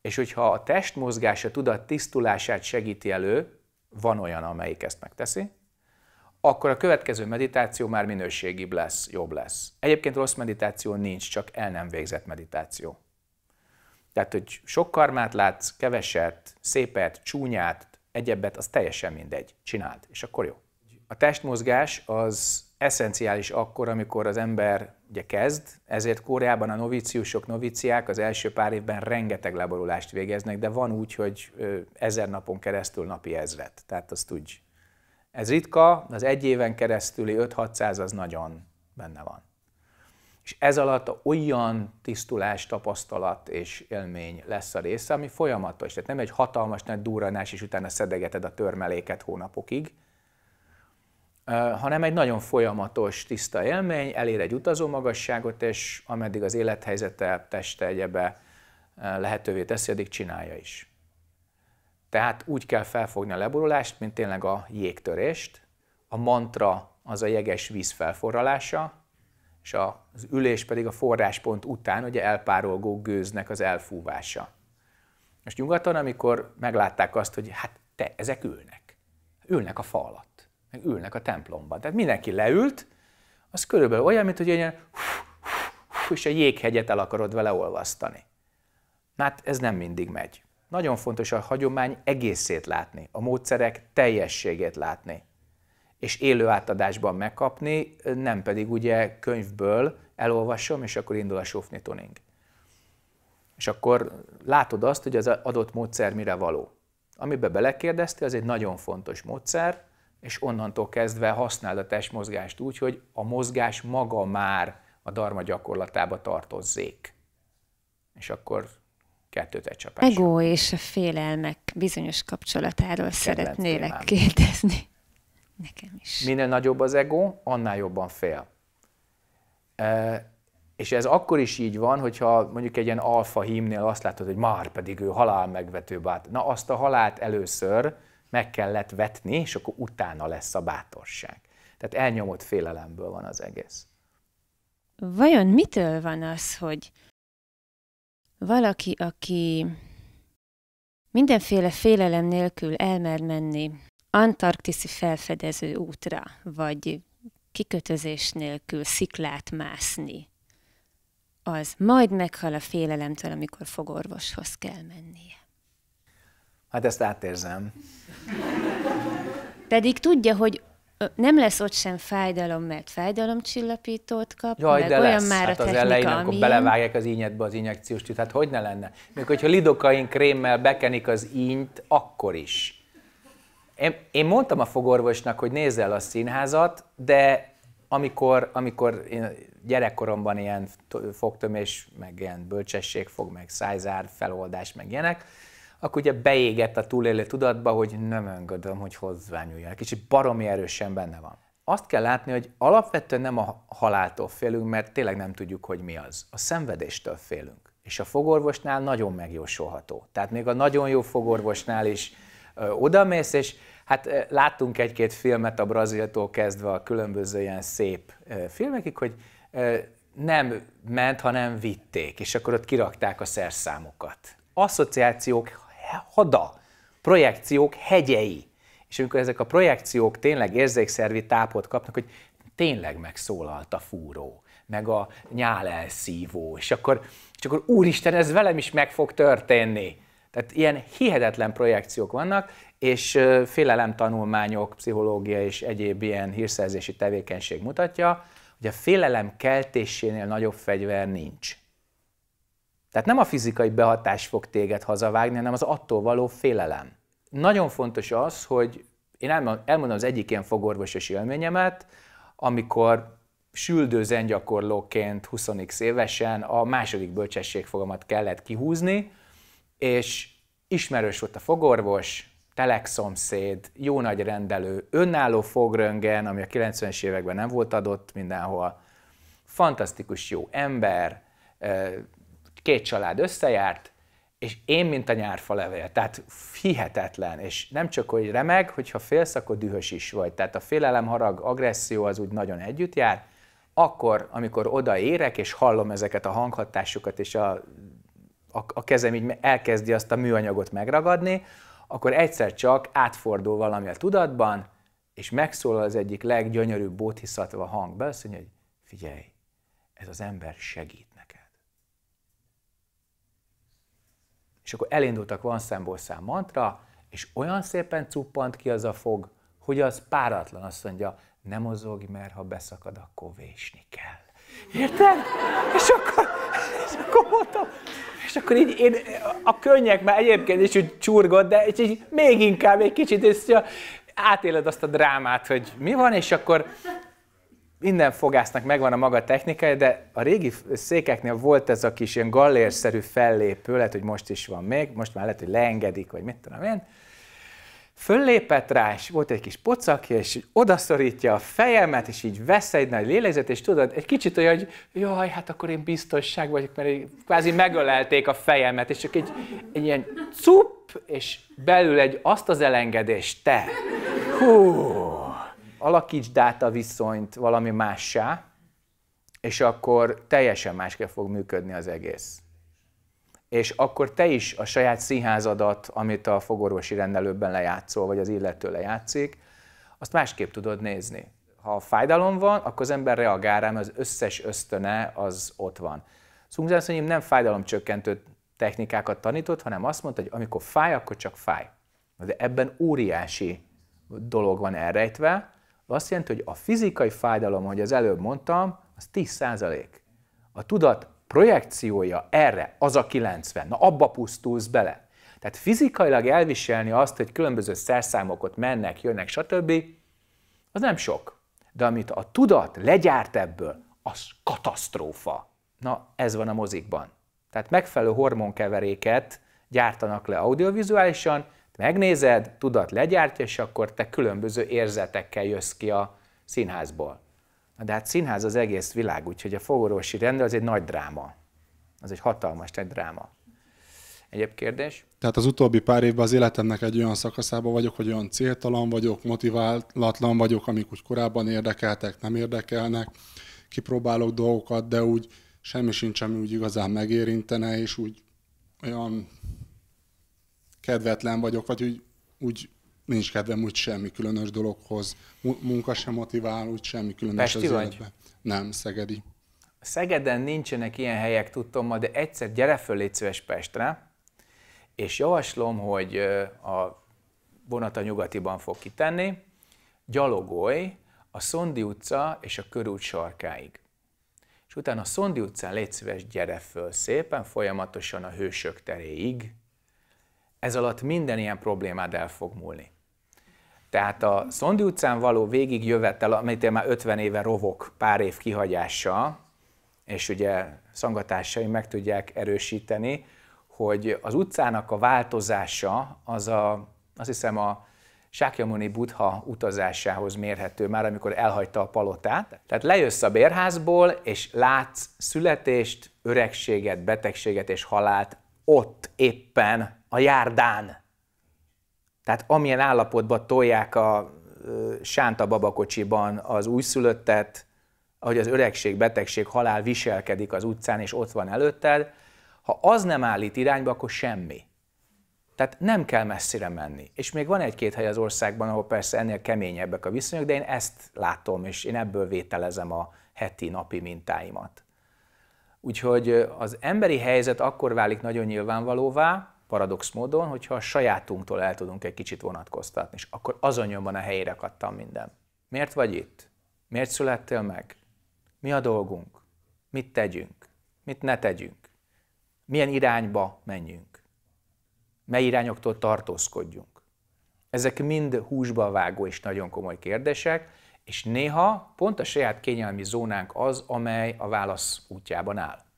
és hogyha a testmozgás a tudat tisztulását segíti elő, van olyan, amelyik ezt megteszi, akkor a következő meditáció már minőségibb lesz, jobb lesz. Egyébként rossz meditáció nincs, csak el nem végzett meditáció. Tehát, hogy sok karmát látsz, keveset, szépet, csúnyát, egyebet az teljesen mindegy. Csináld, és akkor jó. A testmozgás az eszenciális akkor, amikor az ember ugye kezd, ezért Kóreában a noviciusok, noviciák az első pár évben rengeteg leborulást végeznek, de van úgy, hogy ezer napon keresztül napi ezret, tehát azt tudj. Ez ritka, az egy éven keresztüli 5-600 az nagyon benne van. És ez alatt olyan tisztulás, tapasztalat és élmény lesz a része, ami folyamatos. Tehát nem egy hatalmas nagy durranás, és utána szedegeted a törmeléket hónapokig, hanem egy nagyon folyamatos, tiszta élmény, elér egy utazó magasságot, és ameddig az élethelyzete, teste, egyebe lehetővé teszi, addig csinálja is. Tehát úgy kell felfogni a leborulást, mint tényleg a jégtörést. A mantra az a jeges víz felforralása, és az ülés pedig a forráspont után ugye elpárolgó gőznek az elfúvása. Most nyugaton, amikor meglátták azt, hogy hát te, ezek ülnek. Ülnek a fa alatt, meg ülnek a templomban. Tehát mindenki leült, az körülbelül olyan, mint hogy ilyen és a jéghegyet el akarod vele olvasztani. Na hát ez nem mindig megy. Nagyon fontos a hagyomány egészét látni, a módszerek teljességét látni és élő átadásban megkapni, nem pedig ugye könyvből elolvasom, és akkor indul a sofni tuning. És akkor látod azt, hogy az adott módszer mire való. Amibe belekérdeztél, az egy nagyon fontos módszer, és onnantól kezdve használd a testmozgást úgy, hogy a mozgás maga már a darma gyakorlatába tartozzék. És akkor kettőt egy csapás. Ego és a félelmek bizonyos kapcsolatáról szeretnélek kérdezni. Nekem is. Minél nagyobb az ego, annál jobban fél. E, és ez akkor is így van, hogyha mondjuk egy ilyen alfa hímnél azt látod, hogy már pedig ő halál megvető bát. Na azt a halált először meg kellett vetni, és akkor utána lesz a bátorság. Tehát elnyomott félelemből van az egész. Vajon mitől van az, hogy valaki, aki mindenféle félelem nélkül elmer menni antarktiszi felfedező útra, vagy kikötözés nélkül sziklát mászni, az majd meghal a félelemtől, amikor fogorvoshoz kell mennie. Hát ezt átérzem. Pedig tudja, hogy nem lesz ott sem fájdalom, mert fájdalomcsillapítót kap, Jaj, meg de olyan lesz. már hát a technika, az elején, amilyen... akkor belevágják az ínyetbe az injekciós tűt, hát hogy ne lenne? Még hogyha lidokain krémmel bekenik az ínyt, akkor is. Én, én mondtam a fogorvosnak, hogy el a színházat, de amikor, amikor én gyerekkoromban ilyen fogtömés, meg ilyen bölcsesség fog meg szájzár, feloldás, meg ilyenek, akkor ugye beégett a túlélő tudatba, hogy nem engedem, hogy hozzányúljanak. Kicsit baromi erősen benne van. Azt kell látni, hogy alapvetően nem a haláltól félünk, mert tényleg nem tudjuk, hogy mi az. A szenvedéstől félünk. És a fogorvosnál nagyon megjósolható. Tehát még a nagyon jó fogorvosnál is ö, odamész, és Hát láttunk egy-két filmet a Braziltól kezdve a különböző ilyen szép filmekig, hogy nem ment, hanem vitték, és akkor ott kirakták a szerszámokat. Asszociációk hada, projekciók hegyei. És amikor ezek a projekciók tényleg érzékszervi tápot kapnak, hogy tényleg megszólalt a fúró, meg a nyál elszívó, és akkor, és akkor úristen, ez velem is meg fog történni. Tehát ilyen hihetetlen projekciók vannak, és félelem tanulmányok, pszichológia és egyéb ilyen hírszerzési tevékenység mutatja, hogy a félelem keltésénél nagyobb fegyver nincs. Tehát nem a fizikai behatás fog téged hazavágni, hanem az attól való félelem. Nagyon fontos az, hogy én elmondom az egyik ilyen fogorvosos élményemet, amikor süldő zengyakorlóként 20 évesen a második bölcsességfogamat kellett kihúzni, és ismerős volt a fogorvos, telekszomszéd, jó nagy rendelő, önálló fogröngen, ami a 90-es években nem volt adott mindenhol, fantasztikus jó ember, két család összejárt, és én, mint a nyárfa levél. Tehát hihetetlen, és nem csak, hogy remeg, hogyha félsz, akkor dühös is vagy. Tehát a félelem, harag, agresszió az úgy nagyon együtt jár. Akkor, amikor odaérek, és hallom ezeket a hanghatásokat, és a, a, a kezem így elkezdi azt a műanyagot megragadni, akkor egyszer csak átfordul valami a tudatban, és megszólal az egyik leggyönyörűbb bóthiszatva hang. Beszélni, hogy figyelj, ez az ember segít neked. És akkor elindultak van szemból szám mantra, és olyan szépen cuppant ki az a fog, hogy az páratlan. Azt mondja, nem mozogj, mert ha beszakad, akkor vésni kell. Érted? És akkor, és akkor mondtam, és akkor így én, a könnyek már egyébként is úgy csurgott, de így, így még inkább egy kicsit, és átéled azt a drámát, hogy mi van, és akkor minden fogásznak megvan a maga technikája, de a régi székeknél volt ez a kis ilyen gallérszerű fellépő, lehet, hogy most is van még, most már lehet, hogy leengedik, vagy mit tudom én, föllépett rá, és volt egy kis pocakja, és odaszorítja a fejemet, és így vesz egy nagy lélegzet, és tudod, egy kicsit olyan, hogy jaj, hát akkor én biztonság vagyok, mert így, kvázi megölelték a fejemet, és csak egy, egy ilyen cup, és belül egy azt az elengedést, te. Hú, alakítsd át a viszonyt valami mássá, és akkor teljesen másképp fog működni az egész és akkor te is a saját színházadat, amit a fogorvosi rendelőben lejátszol, vagy az illető lejátszik, azt másképp tudod nézni. Ha fájdalom van, akkor az ember reagál rá, mert az összes ösztöne az ott van. Szungzán szóval nem fájdalomcsökkentő technikákat tanított, hanem azt mondta, hogy amikor fáj, akkor csak fáj. De ebben óriási dolog van elrejtve, azt jelenti, hogy a fizikai fájdalom, ahogy az előbb mondtam, az 10 százalék. A tudat projekciója erre, az a 90, na abba pusztulsz bele. Tehát fizikailag elviselni azt, hogy különböző szerszámokot mennek, jönnek, stb., az nem sok. De amit a tudat legyárt ebből, az katasztrófa. Na, ez van a mozikban. Tehát megfelelő hormonkeveréket gyártanak le audiovizuálisan, megnézed, tudat legyártja, és akkor te különböző érzetekkel jössz ki a színházból. De hát színház az egész világ, úgyhogy a fogorvosi rendel az egy nagy dráma. Az egy hatalmas nagy dráma. Egyéb kérdés? Tehát az utóbbi pár évben az életemnek egy olyan szakaszában vagyok, hogy olyan céltalan vagyok, motiválatlan vagyok, amik úgy korábban érdekeltek, nem érdekelnek. Kipróbálok dolgokat, de úgy semmi sincs, ami úgy igazán megérintene, és úgy olyan kedvetlen vagyok, vagy úgy, úgy nincs kedvem úgy semmi különös dologhoz, munka sem motivál, úgy semmi különös Pesti az vagy? Nem, Szegedi. Szegeden nincsenek ilyen helyek, tudtom ma, de egyszer gyere föl, légy szíves Pestre, és javaslom, hogy a vonat a nyugatiban fog kitenni, gyalogolj a Szondi utca és a körút sarkáig. És utána a Szondi utcán légy szíves, gyere föl szépen, folyamatosan a hősök teréig. Ez alatt minden ilyen problémád el fog múlni. Tehát a Szondi utcán való jövettel, amit én már 50 éve rovok pár év kihagyással, és ugye szangatásai meg tudják erősíteni, hogy az utcának a változása az a, azt hiszem a Sákyamuni Buddha utazásához mérhető már, amikor elhagyta a palotát. Tehát lejössz a bérházból, és látsz születést, öregséget, betegséget és halált ott éppen a járdán. Tehát amilyen állapotban tolják a sánta babakocsiban az újszülöttet, ahogy az öregség, betegség, halál viselkedik az utcán, és ott van előtted, ha az nem állít irányba, akkor semmi. Tehát nem kell messzire menni. És még van egy-két hely az országban, ahol persze ennél keményebbek a viszonyok, de én ezt látom, és én ebből vételezem a heti, napi mintáimat. Úgyhogy az emberi helyzet akkor válik nagyon nyilvánvalóvá, paradox módon, hogyha a sajátunktól el tudunk egy kicsit vonatkoztatni, és akkor azonnyomban a helyére kattam minden. Miért vagy itt? Miért születtél meg? Mi a dolgunk? Mit tegyünk? Mit ne tegyünk? Milyen irányba menjünk? Mely irányoktól tartózkodjunk? Ezek mind húsba vágó és nagyon komoly kérdések, és néha pont a saját kényelmi zónánk az, amely a válasz útjában áll.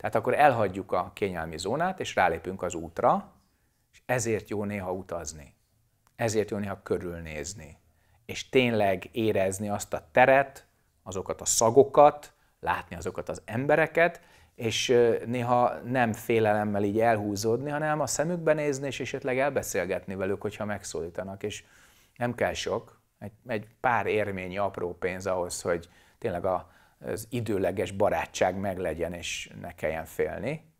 Tehát akkor elhagyjuk a kényelmi zónát, és rálépünk az útra, és ezért jó néha utazni. Ezért jó néha körülnézni. És tényleg érezni azt a teret, azokat a szagokat, látni azokat az embereket, és néha nem félelemmel így elhúzódni, hanem a szemükbe nézni, és esetleg elbeszélgetni velük, hogyha megszólítanak. És nem kell sok, egy, egy pár érményi apró pénz ahhoz, hogy tényleg a, az időleges barátság meglegyen, és ne kelljen félni.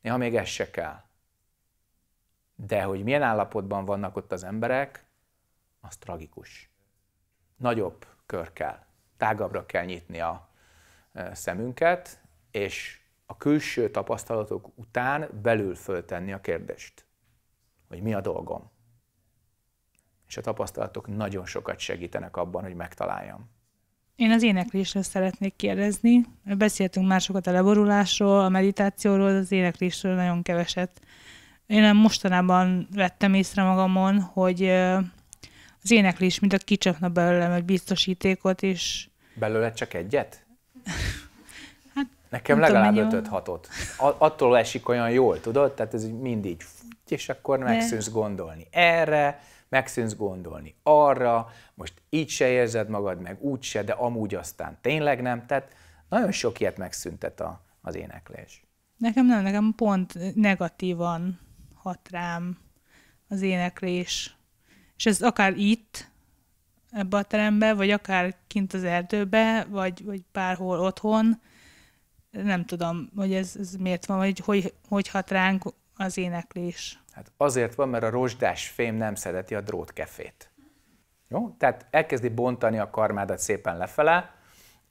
Néha még ez se kell. De hogy milyen állapotban vannak ott az emberek, az tragikus. Nagyobb kör kell, tágabbra kell nyitni a szemünket, és a külső tapasztalatok után belül föltenni a kérdést, hogy mi a dolgom. És a tapasztalatok nagyon sokat segítenek abban, hogy megtaláljam. Én az éneklésről szeretnék kérdezni. Beszéltünk már sokat a leborulásról, a meditációról, az éneklésről nagyon keveset. Én mostanában vettem észre magamon, hogy az éneklés, mint a kicsapna belőlem egy biztosítékot, és... Belőle csak egyet? hát, Nekem legalább ötöt, hatot. Attól esik olyan jól, tudod? Tehát ez mindig, és akkor megszűnsz gondolni erre, megszűnsz gondolni arra, most így se érzed magad, meg úgy se, de amúgy aztán tényleg nem. Tehát nagyon sok ilyet megszüntet a, az éneklés. Nekem nem, nekem pont negatívan hat rám az éneklés. És ez akár itt, ebbe a terembe, vagy akár kint az erdőbe, vagy, vagy bárhol otthon. Nem tudom, hogy ez, ez miért van, vagy hogy, hogy hat ránk az éneklés. Hát azért van, mert a rozsdás fém nem szereti a drótkefét. Jó? Tehát elkezdi bontani a karmádat szépen lefele,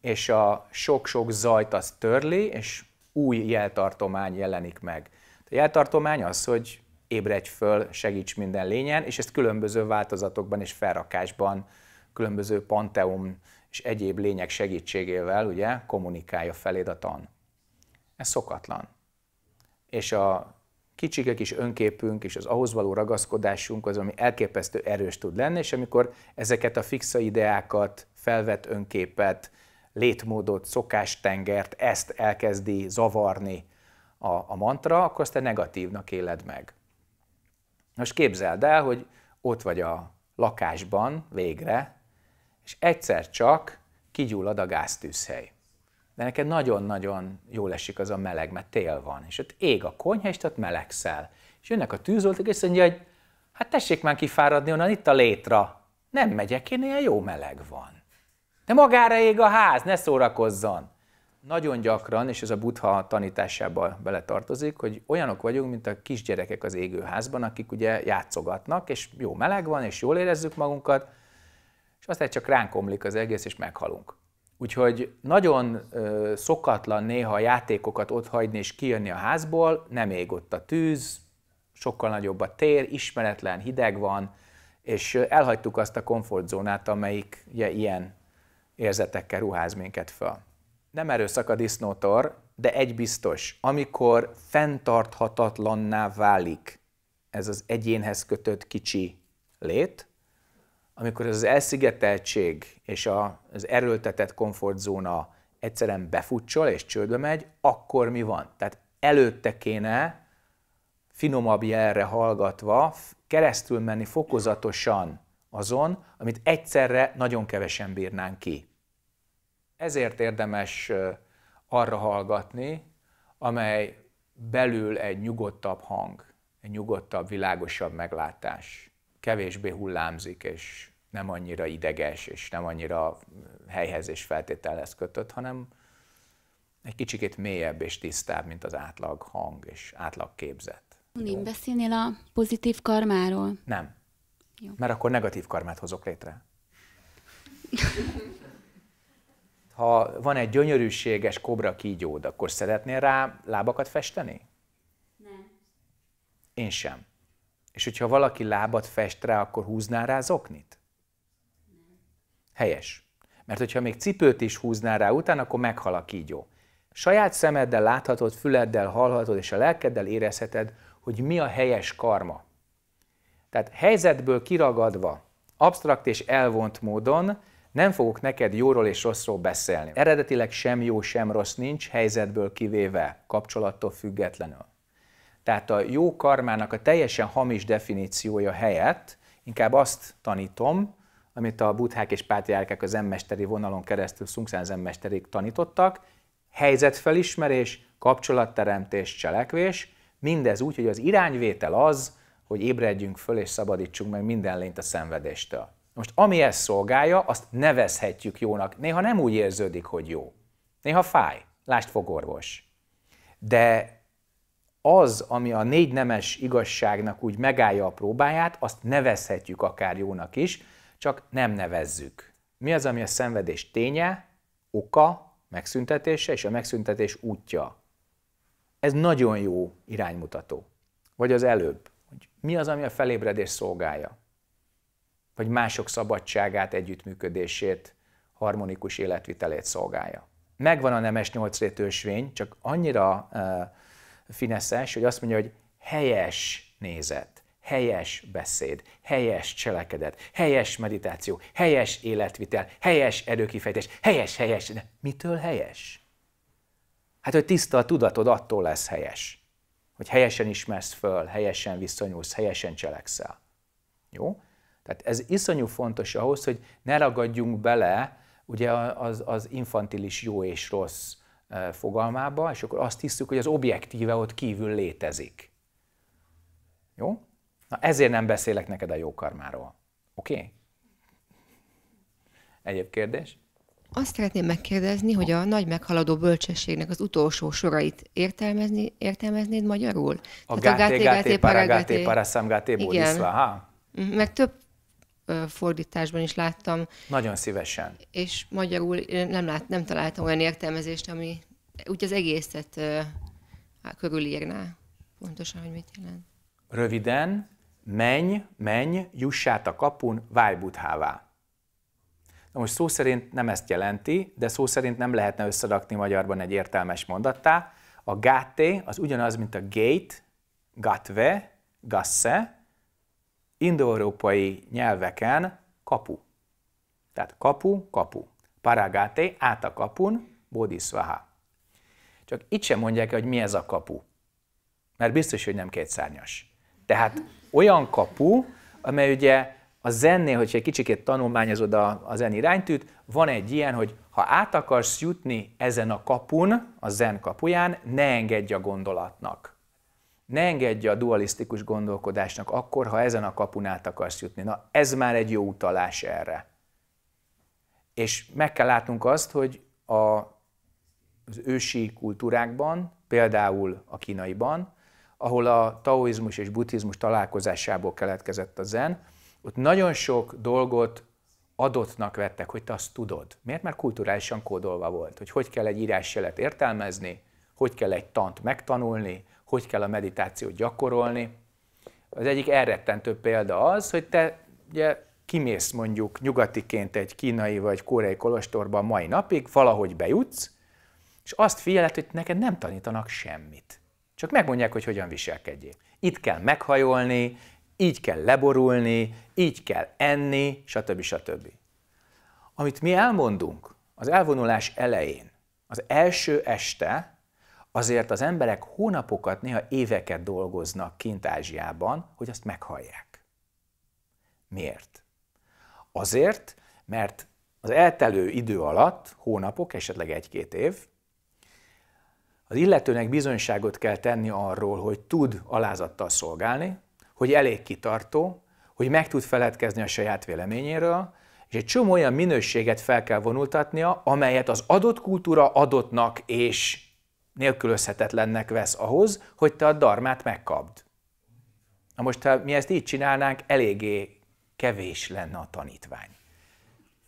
és a sok-sok zajt az törli, és új jeltartomány jelenik meg. A jeltartomány az, hogy ébredj föl, segíts minden lényen, és ezt különböző változatokban és felrakásban, különböző panteum és egyéb lények segítségével ugye, kommunikálja feléd a tan. Ez szokatlan. És a kicsike kis önképünk és az ahhoz való ragaszkodásunk az, ami elképesztő erős tud lenni, és amikor ezeket a fixa ideákat, felvett önképet, létmódot, szokástengert, ezt elkezdi zavarni a, a mantra, akkor azt te negatívnak éled meg. Most képzeld el, hogy ott vagy a lakásban végre, és egyszer csak kigyullad a gáztűzhely de neked nagyon-nagyon jól esik az a meleg, mert tél van, és ott ég a konyha, és ott melegszel. És jönnek a tűzoltók, és mondja, hogy hát tessék már kifáradni onnan, itt a létra. Nem megyek, én ilyen jó meleg van. De magára ég a ház, ne szórakozzon. Nagyon gyakran, és ez a buddha tanításába beletartozik, hogy olyanok vagyunk, mint a kisgyerekek az égőházban, akik ugye játszogatnak, és jó meleg van, és jól érezzük magunkat, és aztán csak ránk omlik az egész, és meghalunk. Úgyhogy nagyon ö, szokatlan néha a játékokat ott hagyni és kijönni a házból, nem ég ott a tűz, sokkal nagyobb a tér, ismeretlen, hideg van, és elhagytuk azt a komfortzónát, amelyik ugye, ilyen érzetekkel ruház minket fel. Nem erőszak a disznótor, de egy biztos, amikor fenntarthatatlanná válik ez az egyénhez kötött kicsi lét, amikor az elszigeteltség és az erőltetett komfortzóna egyszerűen befutcsol és csődbe megy, akkor mi van? Tehát előtte kéne finomabb jelre hallgatva keresztül menni fokozatosan azon, amit egyszerre nagyon kevesen bírnánk ki. Ezért érdemes arra hallgatni, amely belül egy nyugodtabb hang, egy nyugodtabb, világosabb meglátás kevésbé hullámzik, és nem annyira ideges, és nem annyira helyhez és feltételhez kötött, hanem egy kicsikét mélyebb és tisztább, mint az átlag hang és átlag képzet. Nem beszélnél a pozitív karmáról? Nem. Jó. Mert akkor negatív karmát hozok létre. [laughs] ha van egy gyönyörűséges kobra kígyód, akkor szeretnél rá lábakat festeni? Nem. Én sem. És hogyha valaki lábat fest rá, akkor húzná rá zoknit? Helyes. Mert hogyha még cipőt is húzná rá után, akkor meghal a kígyó. Saját szemeddel láthatod, füleddel hallhatod, és a lelkeddel érezheted, hogy mi a helyes karma. Tehát helyzetből kiragadva, absztrakt és elvont módon nem fogok neked jóról és rosszról beszélni. Eredetileg sem jó, sem rossz nincs, helyzetből kivéve, kapcsolattól függetlenül. Tehát a jó karmának a teljesen hamis definíciója helyett inkább azt tanítom, amit a buddhák és pátriárkák az emmesteri vonalon keresztül szungszán emmesterik tanítottak, helyzetfelismerés, kapcsolatteremtés, cselekvés, mindez úgy, hogy az irányvétel az, hogy ébredjünk föl és szabadítsunk meg minden lényt a szenvedéstől. Most ami ezt szolgálja, azt nevezhetjük jónak. Néha nem úgy érződik, hogy jó. Néha fáj. Lásd fogorvos. De az, ami a négy nemes igazságnak úgy megállja a próbáját, azt nevezhetjük akár jónak is, csak nem nevezzük. Mi az, ami a szenvedés ténye, oka, megszüntetése és a megszüntetés útja? Ez nagyon jó iránymutató. Vagy az előbb, hogy mi az, ami a felébredés szolgálja? Vagy mások szabadságát, együttműködését, harmonikus életvitelét szolgálja. Megvan a nemes nyolc ösvény, csak annyira uh, fineszes, hogy azt mondja, hogy helyes nézet, helyes beszéd, helyes cselekedet, helyes meditáció, helyes életvitel, helyes erőkifejtés, helyes, helyes. De mitől helyes? Hát, hogy tiszta a tudatod, attól lesz helyes. Hogy helyesen ismersz föl, helyesen viszonyulsz, helyesen cselekszel. Jó? Tehát ez iszonyú fontos ahhoz, hogy ne ragadjunk bele ugye az, az infantilis jó és rossz fogalmába, és akkor azt hiszük, hogy az objektíve ott kívül létezik. Jó? Na ezért nem beszélek neked a jókarmáról. Oké? Okay? Egyéb kérdés? Azt szeretném megkérdezni, hogy a nagy meghaladó bölcsességnek az utolsó sorait értelmezni, értelmeznéd magyarul? A gáté, gáté, paragáté, gáté, gáté, ha? gáté, mm, több fordításban is láttam. Nagyon szívesen. És magyarul nem, lát, nem találtam olyan értelmezést, ami úgy az egészet körülírná pontosan, hogy mit jelent. Röviden, menj, menj, juss át a kapun, válj buthává. Na most szó szerint nem ezt jelenti, de szó szerint nem lehetne összerakni magyarban egy értelmes mondattá. A gáté az ugyanaz, mint a gate, gatve, gasse, indoeurópai nyelveken kapu. Tehát kapu, kapu. Paragáté át a kapun, bodhisvaha. Csak itt sem mondják, hogy mi ez a kapu. Mert biztos, hogy nem kétszárnyas. Tehát olyan kapu, amely ugye a zennél, hogyha egy kicsikét tanulmányozod a, a zen iránytűt, van egy ilyen, hogy ha át akarsz jutni ezen a kapun, a zen kapuján, ne engedj a gondolatnak. Ne engedje a dualisztikus gondolkodásnak akkor, ha ezen a kapun át akarsz jutni. Na, ez már egy jó utalás erre. És meg kell látnunk azt, hogy a, az ősi kultúrákban, például a kínaiban, ahol a taoizmus és buddhizmus találkozásából keletkezett a zen, ott nagyon sok dolgot adottnak vettek, hogy te azt tudod. Miért? Mert kulturálisan kódolva volt, hogy hogy kell egy írásjelet értelmezni, hogy kell egy tant megtanulni, hogy kell a meditációt gyakorolni. Az egyik elrettentő példa az, hogy te ugye, kimész mondjuk nyugatiként egy kínai vagy koreai kolostorba a mai napig, valahogy bejutsz, és azt figyeled, hogy neked nem tanítanak semmit. Csak megmondják, hogy hogyan viselkedjél. Itt kell meghajolni, így kell leborulni, így kell enni, stb. stb. Amit mi elmondunk az elvonulás elején, az első este, Azért az emberek hónapokat, néha éveket dolgoznak kint Ázsiában, hogy azt meghallják. Miért? Azért, mert az eltelő idő alatt, hónapok, esetleg egy-két év, az illetőnek bizonyságot kell tenni arról, hogy tud alázattal szolgálni, hogy elég kitartó, hogy meg tud feledkezni a saját véleményéről, és egy csomó olyan minőséget fel kell vonultatnia, amelyet az adott kultúra adottnak és nélkülözhetetlennek vesz ahhoz, hogy te a darmát megkapd. Na most, ha mi ezt így csinálnánk, eléggé kevés lenne a tanítvány.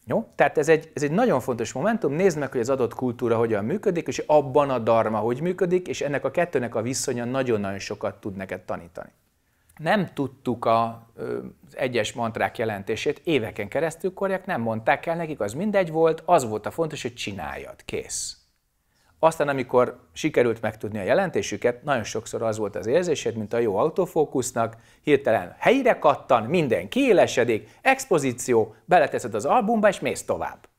Jó? Tehát ez egy, ez egy nagyon fontos momentum, nézd meg, hogy az adott kultúra hogyan működik, és abban a darma hogy működik, és ennek a kettőnek a viszonya nagyon-nagyon sokat tud neked tanítani. Nem tudtuk a, az egyes mantrák jelentését, éveken keresztül korják nem mondták el nekik, az mindegy volt, az volt a fontos, hogy csináljad, kész. Aztán, amikor sikerült megtudni a jelentésüket, nagyon sokszor az volt az érzésed, mint a jó autofókusznak, hirtelen helyre kattan, minden kiélesedik, expozíció, beleteszed az albumba, és mész tovább.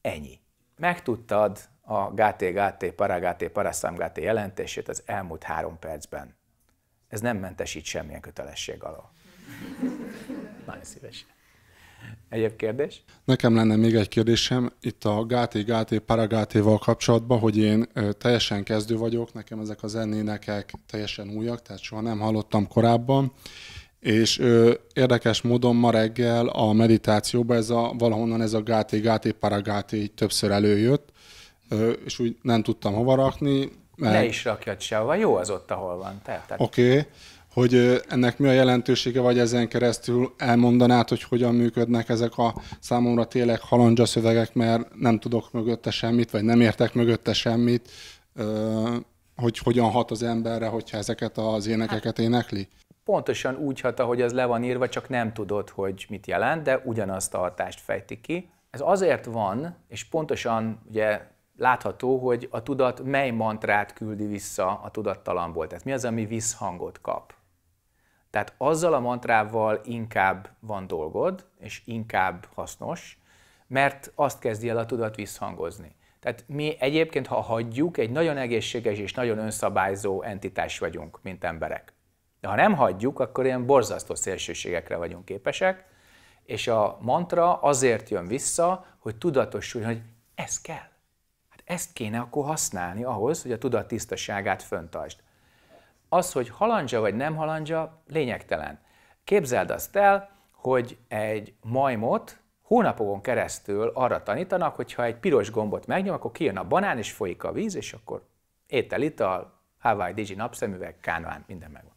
Ennyi. Megtudtad a GT-GT, Paragáté, Paraszamgáté jelentését az elmúlt három percben. Ez nem mentesít semmilyen kötelesség alól. Nagyon szívesen. Egyéb kérdés? Nekem lenne még egy kérdésem itt a Gáté Gáté Paragátéval kapcsolatban, hogy én teljesen kezdő vagyok, nekem ezek a zenénekek teljesen újak, tehát soha nem hallottam korábban, és ö, érdekes módon ma reggel a meditációban ez a, valahonnan ez a Gáté Gáté Paragáté többször előjött, ö, és úgy nem tudtam hova rakni, mert... Ne is rakjad sehova, jó az ott, ahol van. Oké, okay hogy ennek mi a jelentősége, vagy ezen keresztül elmondanád, hogy hogyan működnek ezek a számomra tényleg halandzsa szövegek, mert nem tudok mögötte semmit, vagy nem értek mögötte semmit, hogy hogyan hat az emberre, hogyha ezeket az énekeket énekli? Pontosan úgy hat, ahogy ez le van írva, csak nem tudod, hogy mit jelent, de ugyanazt a hatást fejti ki. Ez azért van, és pontosan ugye látható, hogy a tudat mely mantrát küldi vissza a tudattalamból. Tehát mi az, ami visszhangot kap. Tehát azzal a mantrával inkább van dolgod, és inkább hasznos, mert azt kezdi el a tudat visszhangozni. Tehát mi egyébként, ha hagyjuk, egy nagyon egészséges és nagyon önszabályzó entitás vagyunk, mint emberek. De ha nem hagyjuk, akkor ilyen borzasztó szélsőségekre vagyunk képesek, és a mantra azért jön vissza, hogy tudatosuljon, hogy ez kell. Hát ezt kéne akkor használni ahhoz, hogy a tudat tisztaságát föntartsd az, hogy halandzsa vagy nem halandzsa, lényegtelen. Képzeld azt el, hogy egy majmot hónapokon keresztül arra tanítanak, hogy ha egy piros gombot megnyom, akkor kijön a banán, és folyik a víz, és akkor étel, ital, Hawaii Digi napszemüveg, kánván, minden megvan.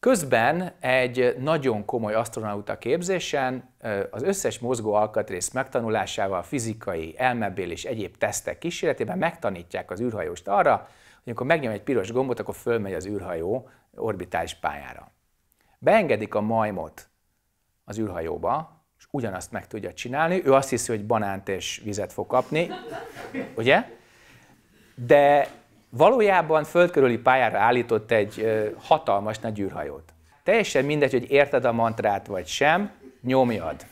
Közben egy nagyon komoly asztronauta képzésen az összes mozgó alkatrész megtanulásával, fizikai, elmebél és egyéb tesztek kísérletében megtanítják az űrhajóst arra, amikor megnyom egy piros gombot, akkor fölmegy az űrhajó orbitális pályára. Beengedik a majmot az űrhajóba, és ugyanazt meg tudja csinálni. Ő azt hiszi, hogy banánt és vizet fog kapni, [laughs] ugye? De valójában földkörüli pályára állított egy hatalmas nagy űrhajót. Teljesen mindegy, hogy érted a mantrát vagy sem, nyomjad.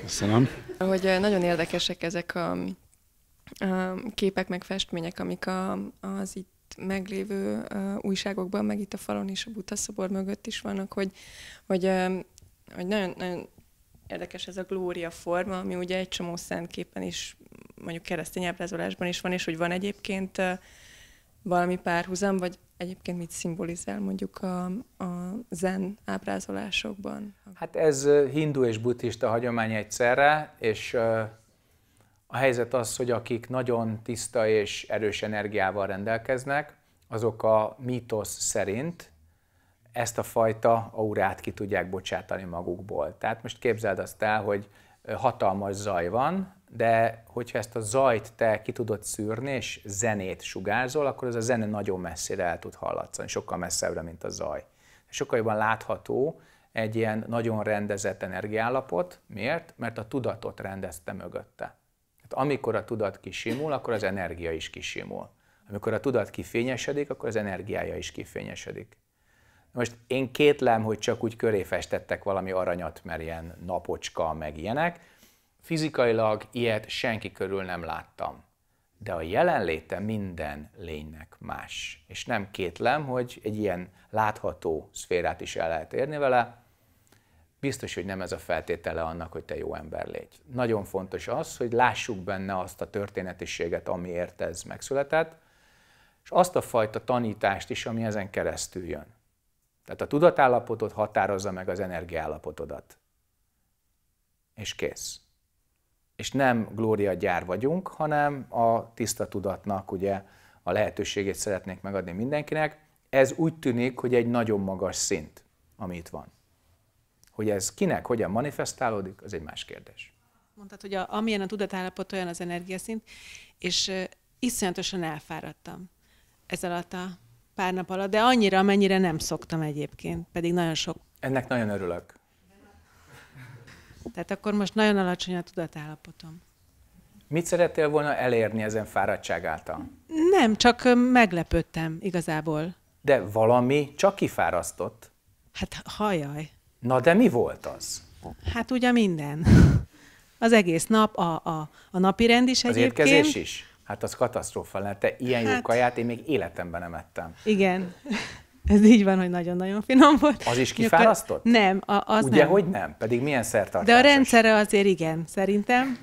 Köszönöm. Hogy nagyon érdekesek ezek a képek meg festmények, amik a, az itt meglévő uh, újságokban, meg itt a falon is, a butaszobor mögött is vannak, hogy, hogy, um, hogy nagyon, nagyon érdekes ez a glória forma, ami ugye egy csomó szentképen is, mondjuk keresztény ábrázolásban is van, és hogy van egyébként uh, valami párhuzam, vagy egyébként mit szimbolizál mondjuk a, a zen ábrázolásokban? Hát ez hindu és buddhista hagyomány egyszerre, és uh a helyzet az, hogy akik nagyon tiszta és erős energiával rendelkeznek, azok a mítosz szerint ezt a fajta aurát ki tudják bocsátani magukból. Tehát most képzeld azt el, hogy hatalmas zaj van, de hogyha ezt a zajt te ki tudod szűrni, és zenét sugárzol, akkor ez a zene nagyon messzire el tud hallatszani, sokkal messzebbre, mint a zaj. Sokkal jobban látható egy ilyen nagyon rendezett energiállapot. Miért? Mert a tudatot rendezte mögötte. Tehát amikor a tudat kisimul, akkor az energia is kisimul. Amikor a tudat kifényesedik, akkor az energiája is kifényesedik. Most én kétlem, hogy csak úgy köré festettek valami aranyat, mert ilyen napocska, meg ilyenek. Fizikailag ilyet senki körül nem láttam. De a jelenléte minden lénynek más. És nem kétlem, hogy egy ilyen látható szférát is el lehet érni vele, biztos, hogy nem ez a feltétele annak, hogy te jó ember légy. Nagyon fontos az, hogy lássuk benne azt a történetiséget, amiért ez megszületett, és azt a fajta tanítást is, ami ezen keresztül jön. Tehát a tudatállapotot határozza meg az energiállapotodat. És kész. És nem glória gyár vagyunk, hanem a tiszta tudatnak ugye a lehetőségét szeretnék megadni mindenkinek. Ez úgy tűnik, hogy egy nagyon magas szint, ami itt van. Hogy ez kinek, hogyan manifestálódik, az egy más kérdés. Mondtad, hogy a, amilyen a tudatállapot, olyan az energiaszint, és uh, iszonyatosan elfáradtam ez alatt a pár nap alatt, de annyira, amennyire nem szoktam egyébként, pedig nagyon sok. Ennek nagyon örülök. Tehát akkor most nagyon alacsony a tudatállapotom. Mit szerettél volna elérni ezen fáradtság által? Nem, csak meglepődtem igazából. De valami csak kifárasztott. Hát hajaj. Na de mi volt az? Hát ugye minden. Az egész nap, a, a, a napi rend is az egyébként. Az érkezés is? Hát az katasztrófa lenne. Te ilyen hát, jó kaját én még életemben nem ettem. Igen. Ez így van, hogy nagyon-nagyon finom volt. Az is kifárasztott? Nem, a, az Ugye, nem. hogy nem? Pedig milyen szertartásos? De a rendszere azért igen, szerintem.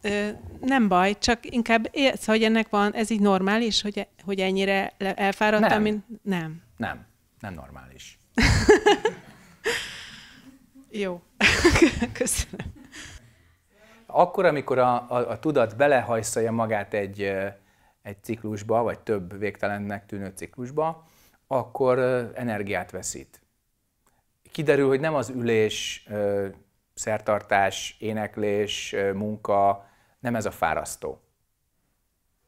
Ö, nem baj, csak inkább élsz, hogy ennek van, ez így normális, hogy, hogy ennyire elfáradtam, nem. mint... Nem. Nem, nem normális. [laughs] Jó, [laughs] köszönöm. Akkor, amikor a, a, a tudat belehajszolja magát egy, egy ciklusba, vagy több végtelennek tűnő ciklusba, akkor energiát veszít. Kiderül, hogy nem az ülés, szertartás, éneklés, munka, nem ez a fárasztó.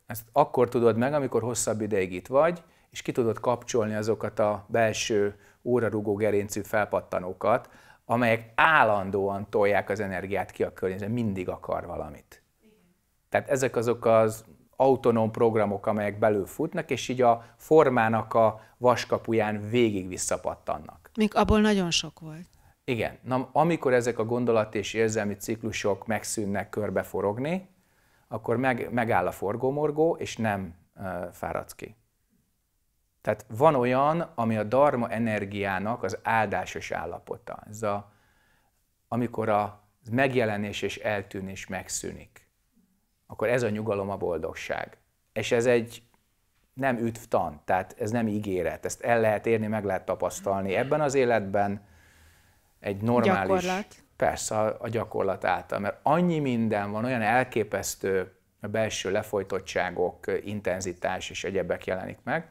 Ezt akkor tudod meg, amikor hosszabb ideig itt vagy, és ki tudod kapcsolni azokat a belső órarugó gerincű felpattanókat, amelyek állandóan tolják az energiát ki a környezet, mindig akar valamit. Tehát ezek azok az autonóm programok, amelyek belül futnak, és így a formának a vaskapuján végig visszapattannak. Még abból nagyon sok volt. Igen. Na, amikor ezek a gondolat és érzelmi ciklusok megszűnnek körbeforogni, akkor meg, megáll a forgómorgó, és nem uh, fáradsz ki. Tehát van olyan, ami a darma energiának az áldásos állapota. Ez a, amikor a megjelenés és eltűnés megszűnik. Akkor ez a nyugalom a boldogság. És ez egy nem üdvtan, tehát ez nem ígéret. Ezt el lehet érni, meg lehet tapasztalni. Ebben az életben egy normális... Gyakorlat. Persze, a gyakorlat által. Mert annyi minden van, olyan elképesztő belső lefolytottságok, intenzitás és egyebek jelenik meg,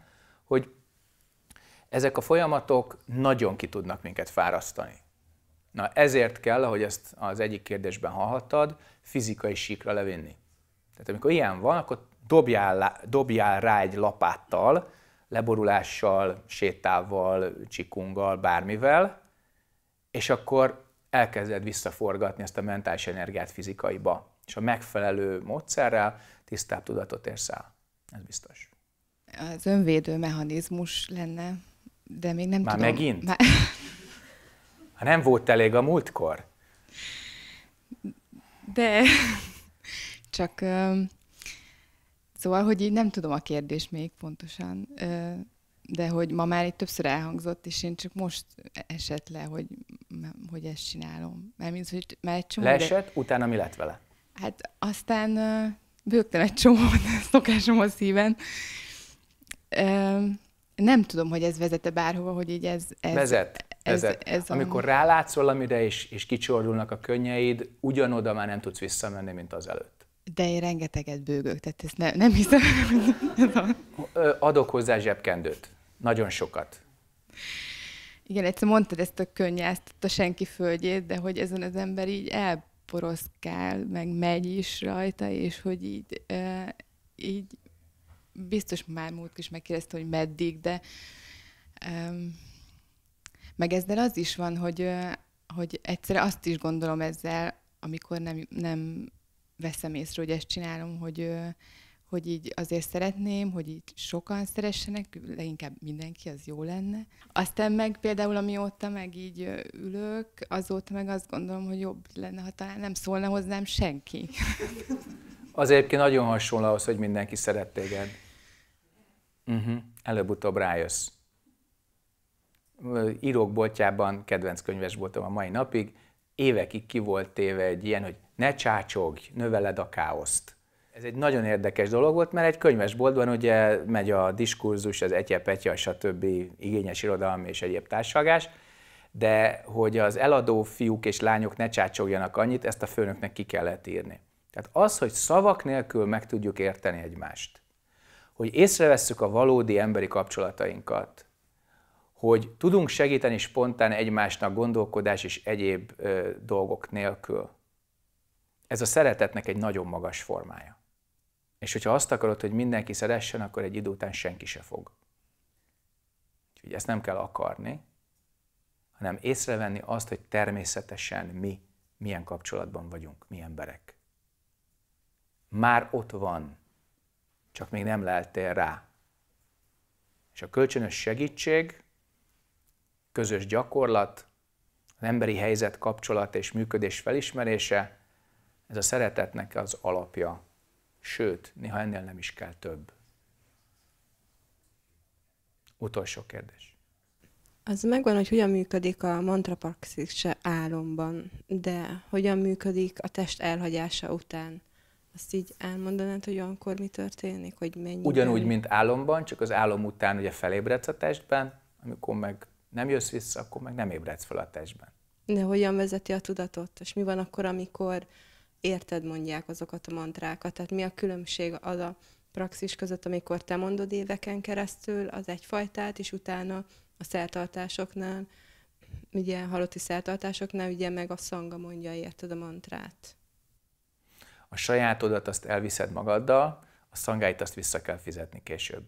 ezek a folyamatok nagyon ki tudnak minket fárasztani. Na ezért kell, ahogy ezt az egyik kérdésben hallhattad, fizikai síkra levinni. Tehát amikor ilyen van, akkor dobjál, dobjál rá egy lapáttal, leborulással, sétával, csikunggal, bármivel, és akkor elkezded visszaforgatni ezt a mentális energiát fizikaiba. És a megfelelő módszerrel tisztább tudatot érsz el. Ez biztos. Az önvédő mechanizmus lenne de még nem Már tudom. megint? Már... [laughs] Ha nem volt elég a múltkor? De, [laughs] csak szóval, hogy így nem tudom a kérdést még pontosan, de hogy ma már itt többször elhangzott, és én csak most esett le, hogy, hogy ezt csinálom. mint hogy már egy csomó... Leesett, de... utána mi lett vele? Hát aztán bőgtem egy csomó [laughs] szokásom a szíven. Nem tudom, hogy ez vezete bárhova, hogy így ez... ez Vezet. Ez, ez, ez Amikor a... rálátsz valamire, és, és kicsordulnak a könnyeid, ugyanoda már nem tudsz visszamenni, mint az előtt. De én rengeteget bőgök, tehát ezt ne, nem hiszem. [laughs] Adok hozzá zsebkendőt. Nagyon sokat. Igen, egyszer mondtad ezt a könnyáztat a senki földjét, de hogy ezen az ember így elporoszkál, meg megy is rajta, és hogy így, e, így biztos már múlt is megkérdezte, hogy meddig, de um, meg ezzel az is van, hogy, hogy egyszerre azt is gondolom ezzel, amikor nem, nem veszem észre, hogy ezt csinálom, hogy, hogy így azért szeretném, hogy így sokan szeressenek, leginkább mindenki, az jó lenne. Aztán meg például amióta meg így ülök, azóta meg azt gondolom, hogy jobb lenne, ha talán nem szólna hozzám senki. Az egyébként nagyon hasonló ahhoz, hogy mindenki szeret téged. Uh-huh. Előbb-utóbb rájössz. Írók boltjában, kedvenc könyvesboltom a mai napig, évekig ki volt téve egy ilyen, hogy ne csácsogj, növeled a káoszt. Ez egy nagyon érdekes dolog volt, mert egy könyvesboltban ugye megy a diskurzus, az a stb. igényes irodalmi és egyéb társadalás, de hogy az eladó fiúk és lányok ne csácsogjanak annyit, ezt a főnöknek ki kellett írni. Tehát az, hogy szavak nélkül meg tudjuk érteni egymást, hogy észrevesszük a valódi emberi kapcsolatainkat, hogy tudunk segíteni spontán egymásnak gondolkodás és egyéb ö, dolgok nélkül. Ez a szeretetnek egy nagyon magas formája. És hogyha azt akarod, hogy mindenki szeressen, akkor egy idő után senki se fog. Úgyhogy ezt nem kell akarni, hanem észrevenni azt, hogy természetesen mi milyen kapcsolatban vagyunk, mi emberek. Már ott van csak még nem leltél rá. És a kölcsönös segítség, közös gyakorlat, az emberi helyzet kapcsolat és működés felismerése, ez a szeretetnek az alapja. Sőt, néha ennél nem is kell több. Utolsó kérdés. Az megvan, hogy hogyan működik a mantrapraxis álomban, de hogyan működik a test elhagyása után? Azt így elmondanád, hogy olyankor mi történik, hogy mennyi? Ugyanúgy, mint álomban, csak az álom után ugye felébredsz a testben, amikor meg nem jössz vissza, akkor meg nem ébredsz fel a testben. De hogyan vezeti a tudatot? És mi van akkor, amikor érted mondják azokat a mantrákat? Tehát mi a különbség az a praxis között, amikor te mondod éveken keresztül az egyfajtát, és utána a szertartásoknál, ugye halotti szertartásoknál, ugye meg a szanga mondja, érted a mantrát? a sajátodat azt elviszed magaddal, a szangáit azt vissza kell fizetni később.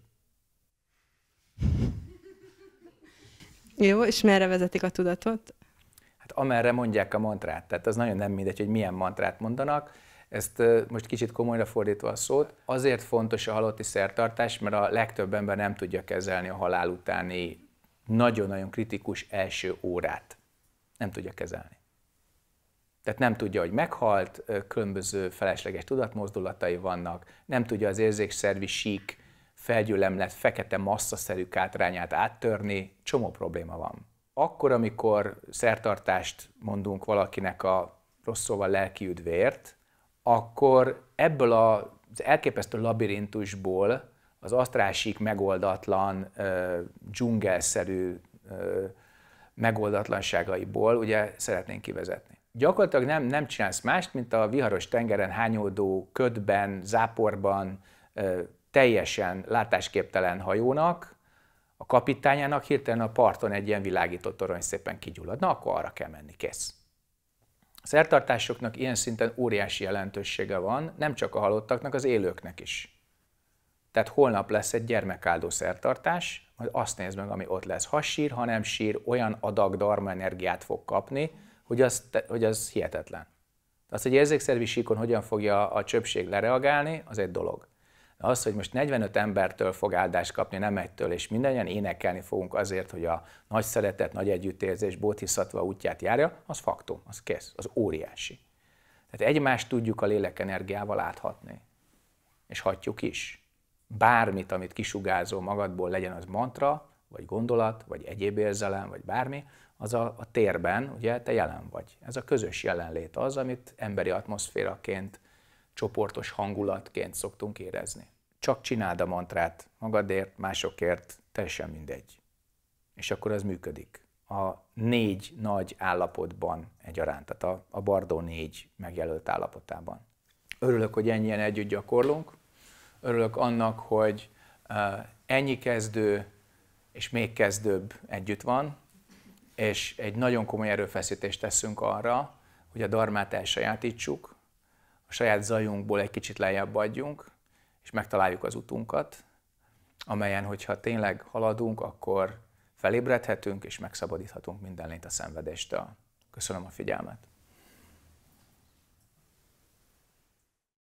Jó, és merre vezetik a tudatot? Hát amerre mondják a mantrát. Tehát az nagyon nem mindegy, hogy milyen mantrát mondanak. Ezt most kicsit komolyra fordítva a szót. Azért fontos a halotti szertartás, mert a legtöbb ember nem tudja kezelni a halál utáni nagyon-nagyon kritikus első órát. Nem tudja kezelni. Tehát nem tudja, hogy meghalt, különböző felesleges tudatmozdulatai vannak, nem tudja az érzékszervi sík, felgyőlemlet fekete masszaszerű kátrányát áttörni, csomó probléma van. Akkor, amikor szertartást mondunk valakinek a rossz szóval lelki üdvért, akkor ebből az elképesztő labirintusból az asztrásik megoldatlan, dzsungelszerű megoldatlanságaiból ugye szeretnénk kivezetni gyakorlatilag nem, nem csinálsz mást, mint a viharos tengeren hányódó ködben, záporban, teljesen látásképtelen hajónak, a kapitányának hirtelen a parton egy ilyen világító torony szépen kigyullad. Na, akkor arra kell menni, kész. A szertartásoknak ilyen szinten óriási jelentősége van, nem csak a halottaknak, az élőknek is. Tehát holnap lesz egy gyermekáldó szertartás, majd azt nézd meg, ami ott lesz. Ha sír, ha nem sír, olyan adag darma energiát fog kapni, hogy az, hogy az hihetetlen. Az, hogy érzékszervi síkon hogyan fogja a csöpség lereagálni, az egy dolog. De az, hogy most 45 embertől fog áldást kapni, nem egytől, és mindannyian énekelni fogunk azért, hogy a nagy szeretet, nagy együttérzés bóthiszatva útját járja, az faktum, az kész, az óriási. Tehát egymást tudjuk a lélek energiával láthatni, És hagyjuk is. Bármit, amit kisugázol magadból, legyen az mantra, vagy gondolat, vagy egyéb érzelem, vagy bármi, az a, a térben, ugye te jelen vagy. Ez a közös jelenlét az, amit emberi atmoszféraként, csoportos hangulatként szoktunk érezni. Csak csináld a mantrát magadért, másokért, teljesen mindegy. És akkor ez működik. A négy nagy állapotban egyaránt, tehát a, a Bardó négy megjelölt állapotában. Örülök, hogy ennyien együtt gyakorlunk. Örülök annak, hogy eh, ennyi kezdő és még kezdőbb együtt van, és egy nagyon komoly erőfeszítést teszünk arra, hogy a darmát elsajátítsuk, a saját zajunkból egy kicsit lejjebb adjunk, és megtaláljuk az utunkat, amelyen, hogyha tényleg haladunk, akkor felébredhetünk és megszabadíthatunk minden lényt a szenvedéstől. Köszönöm a figyelmet!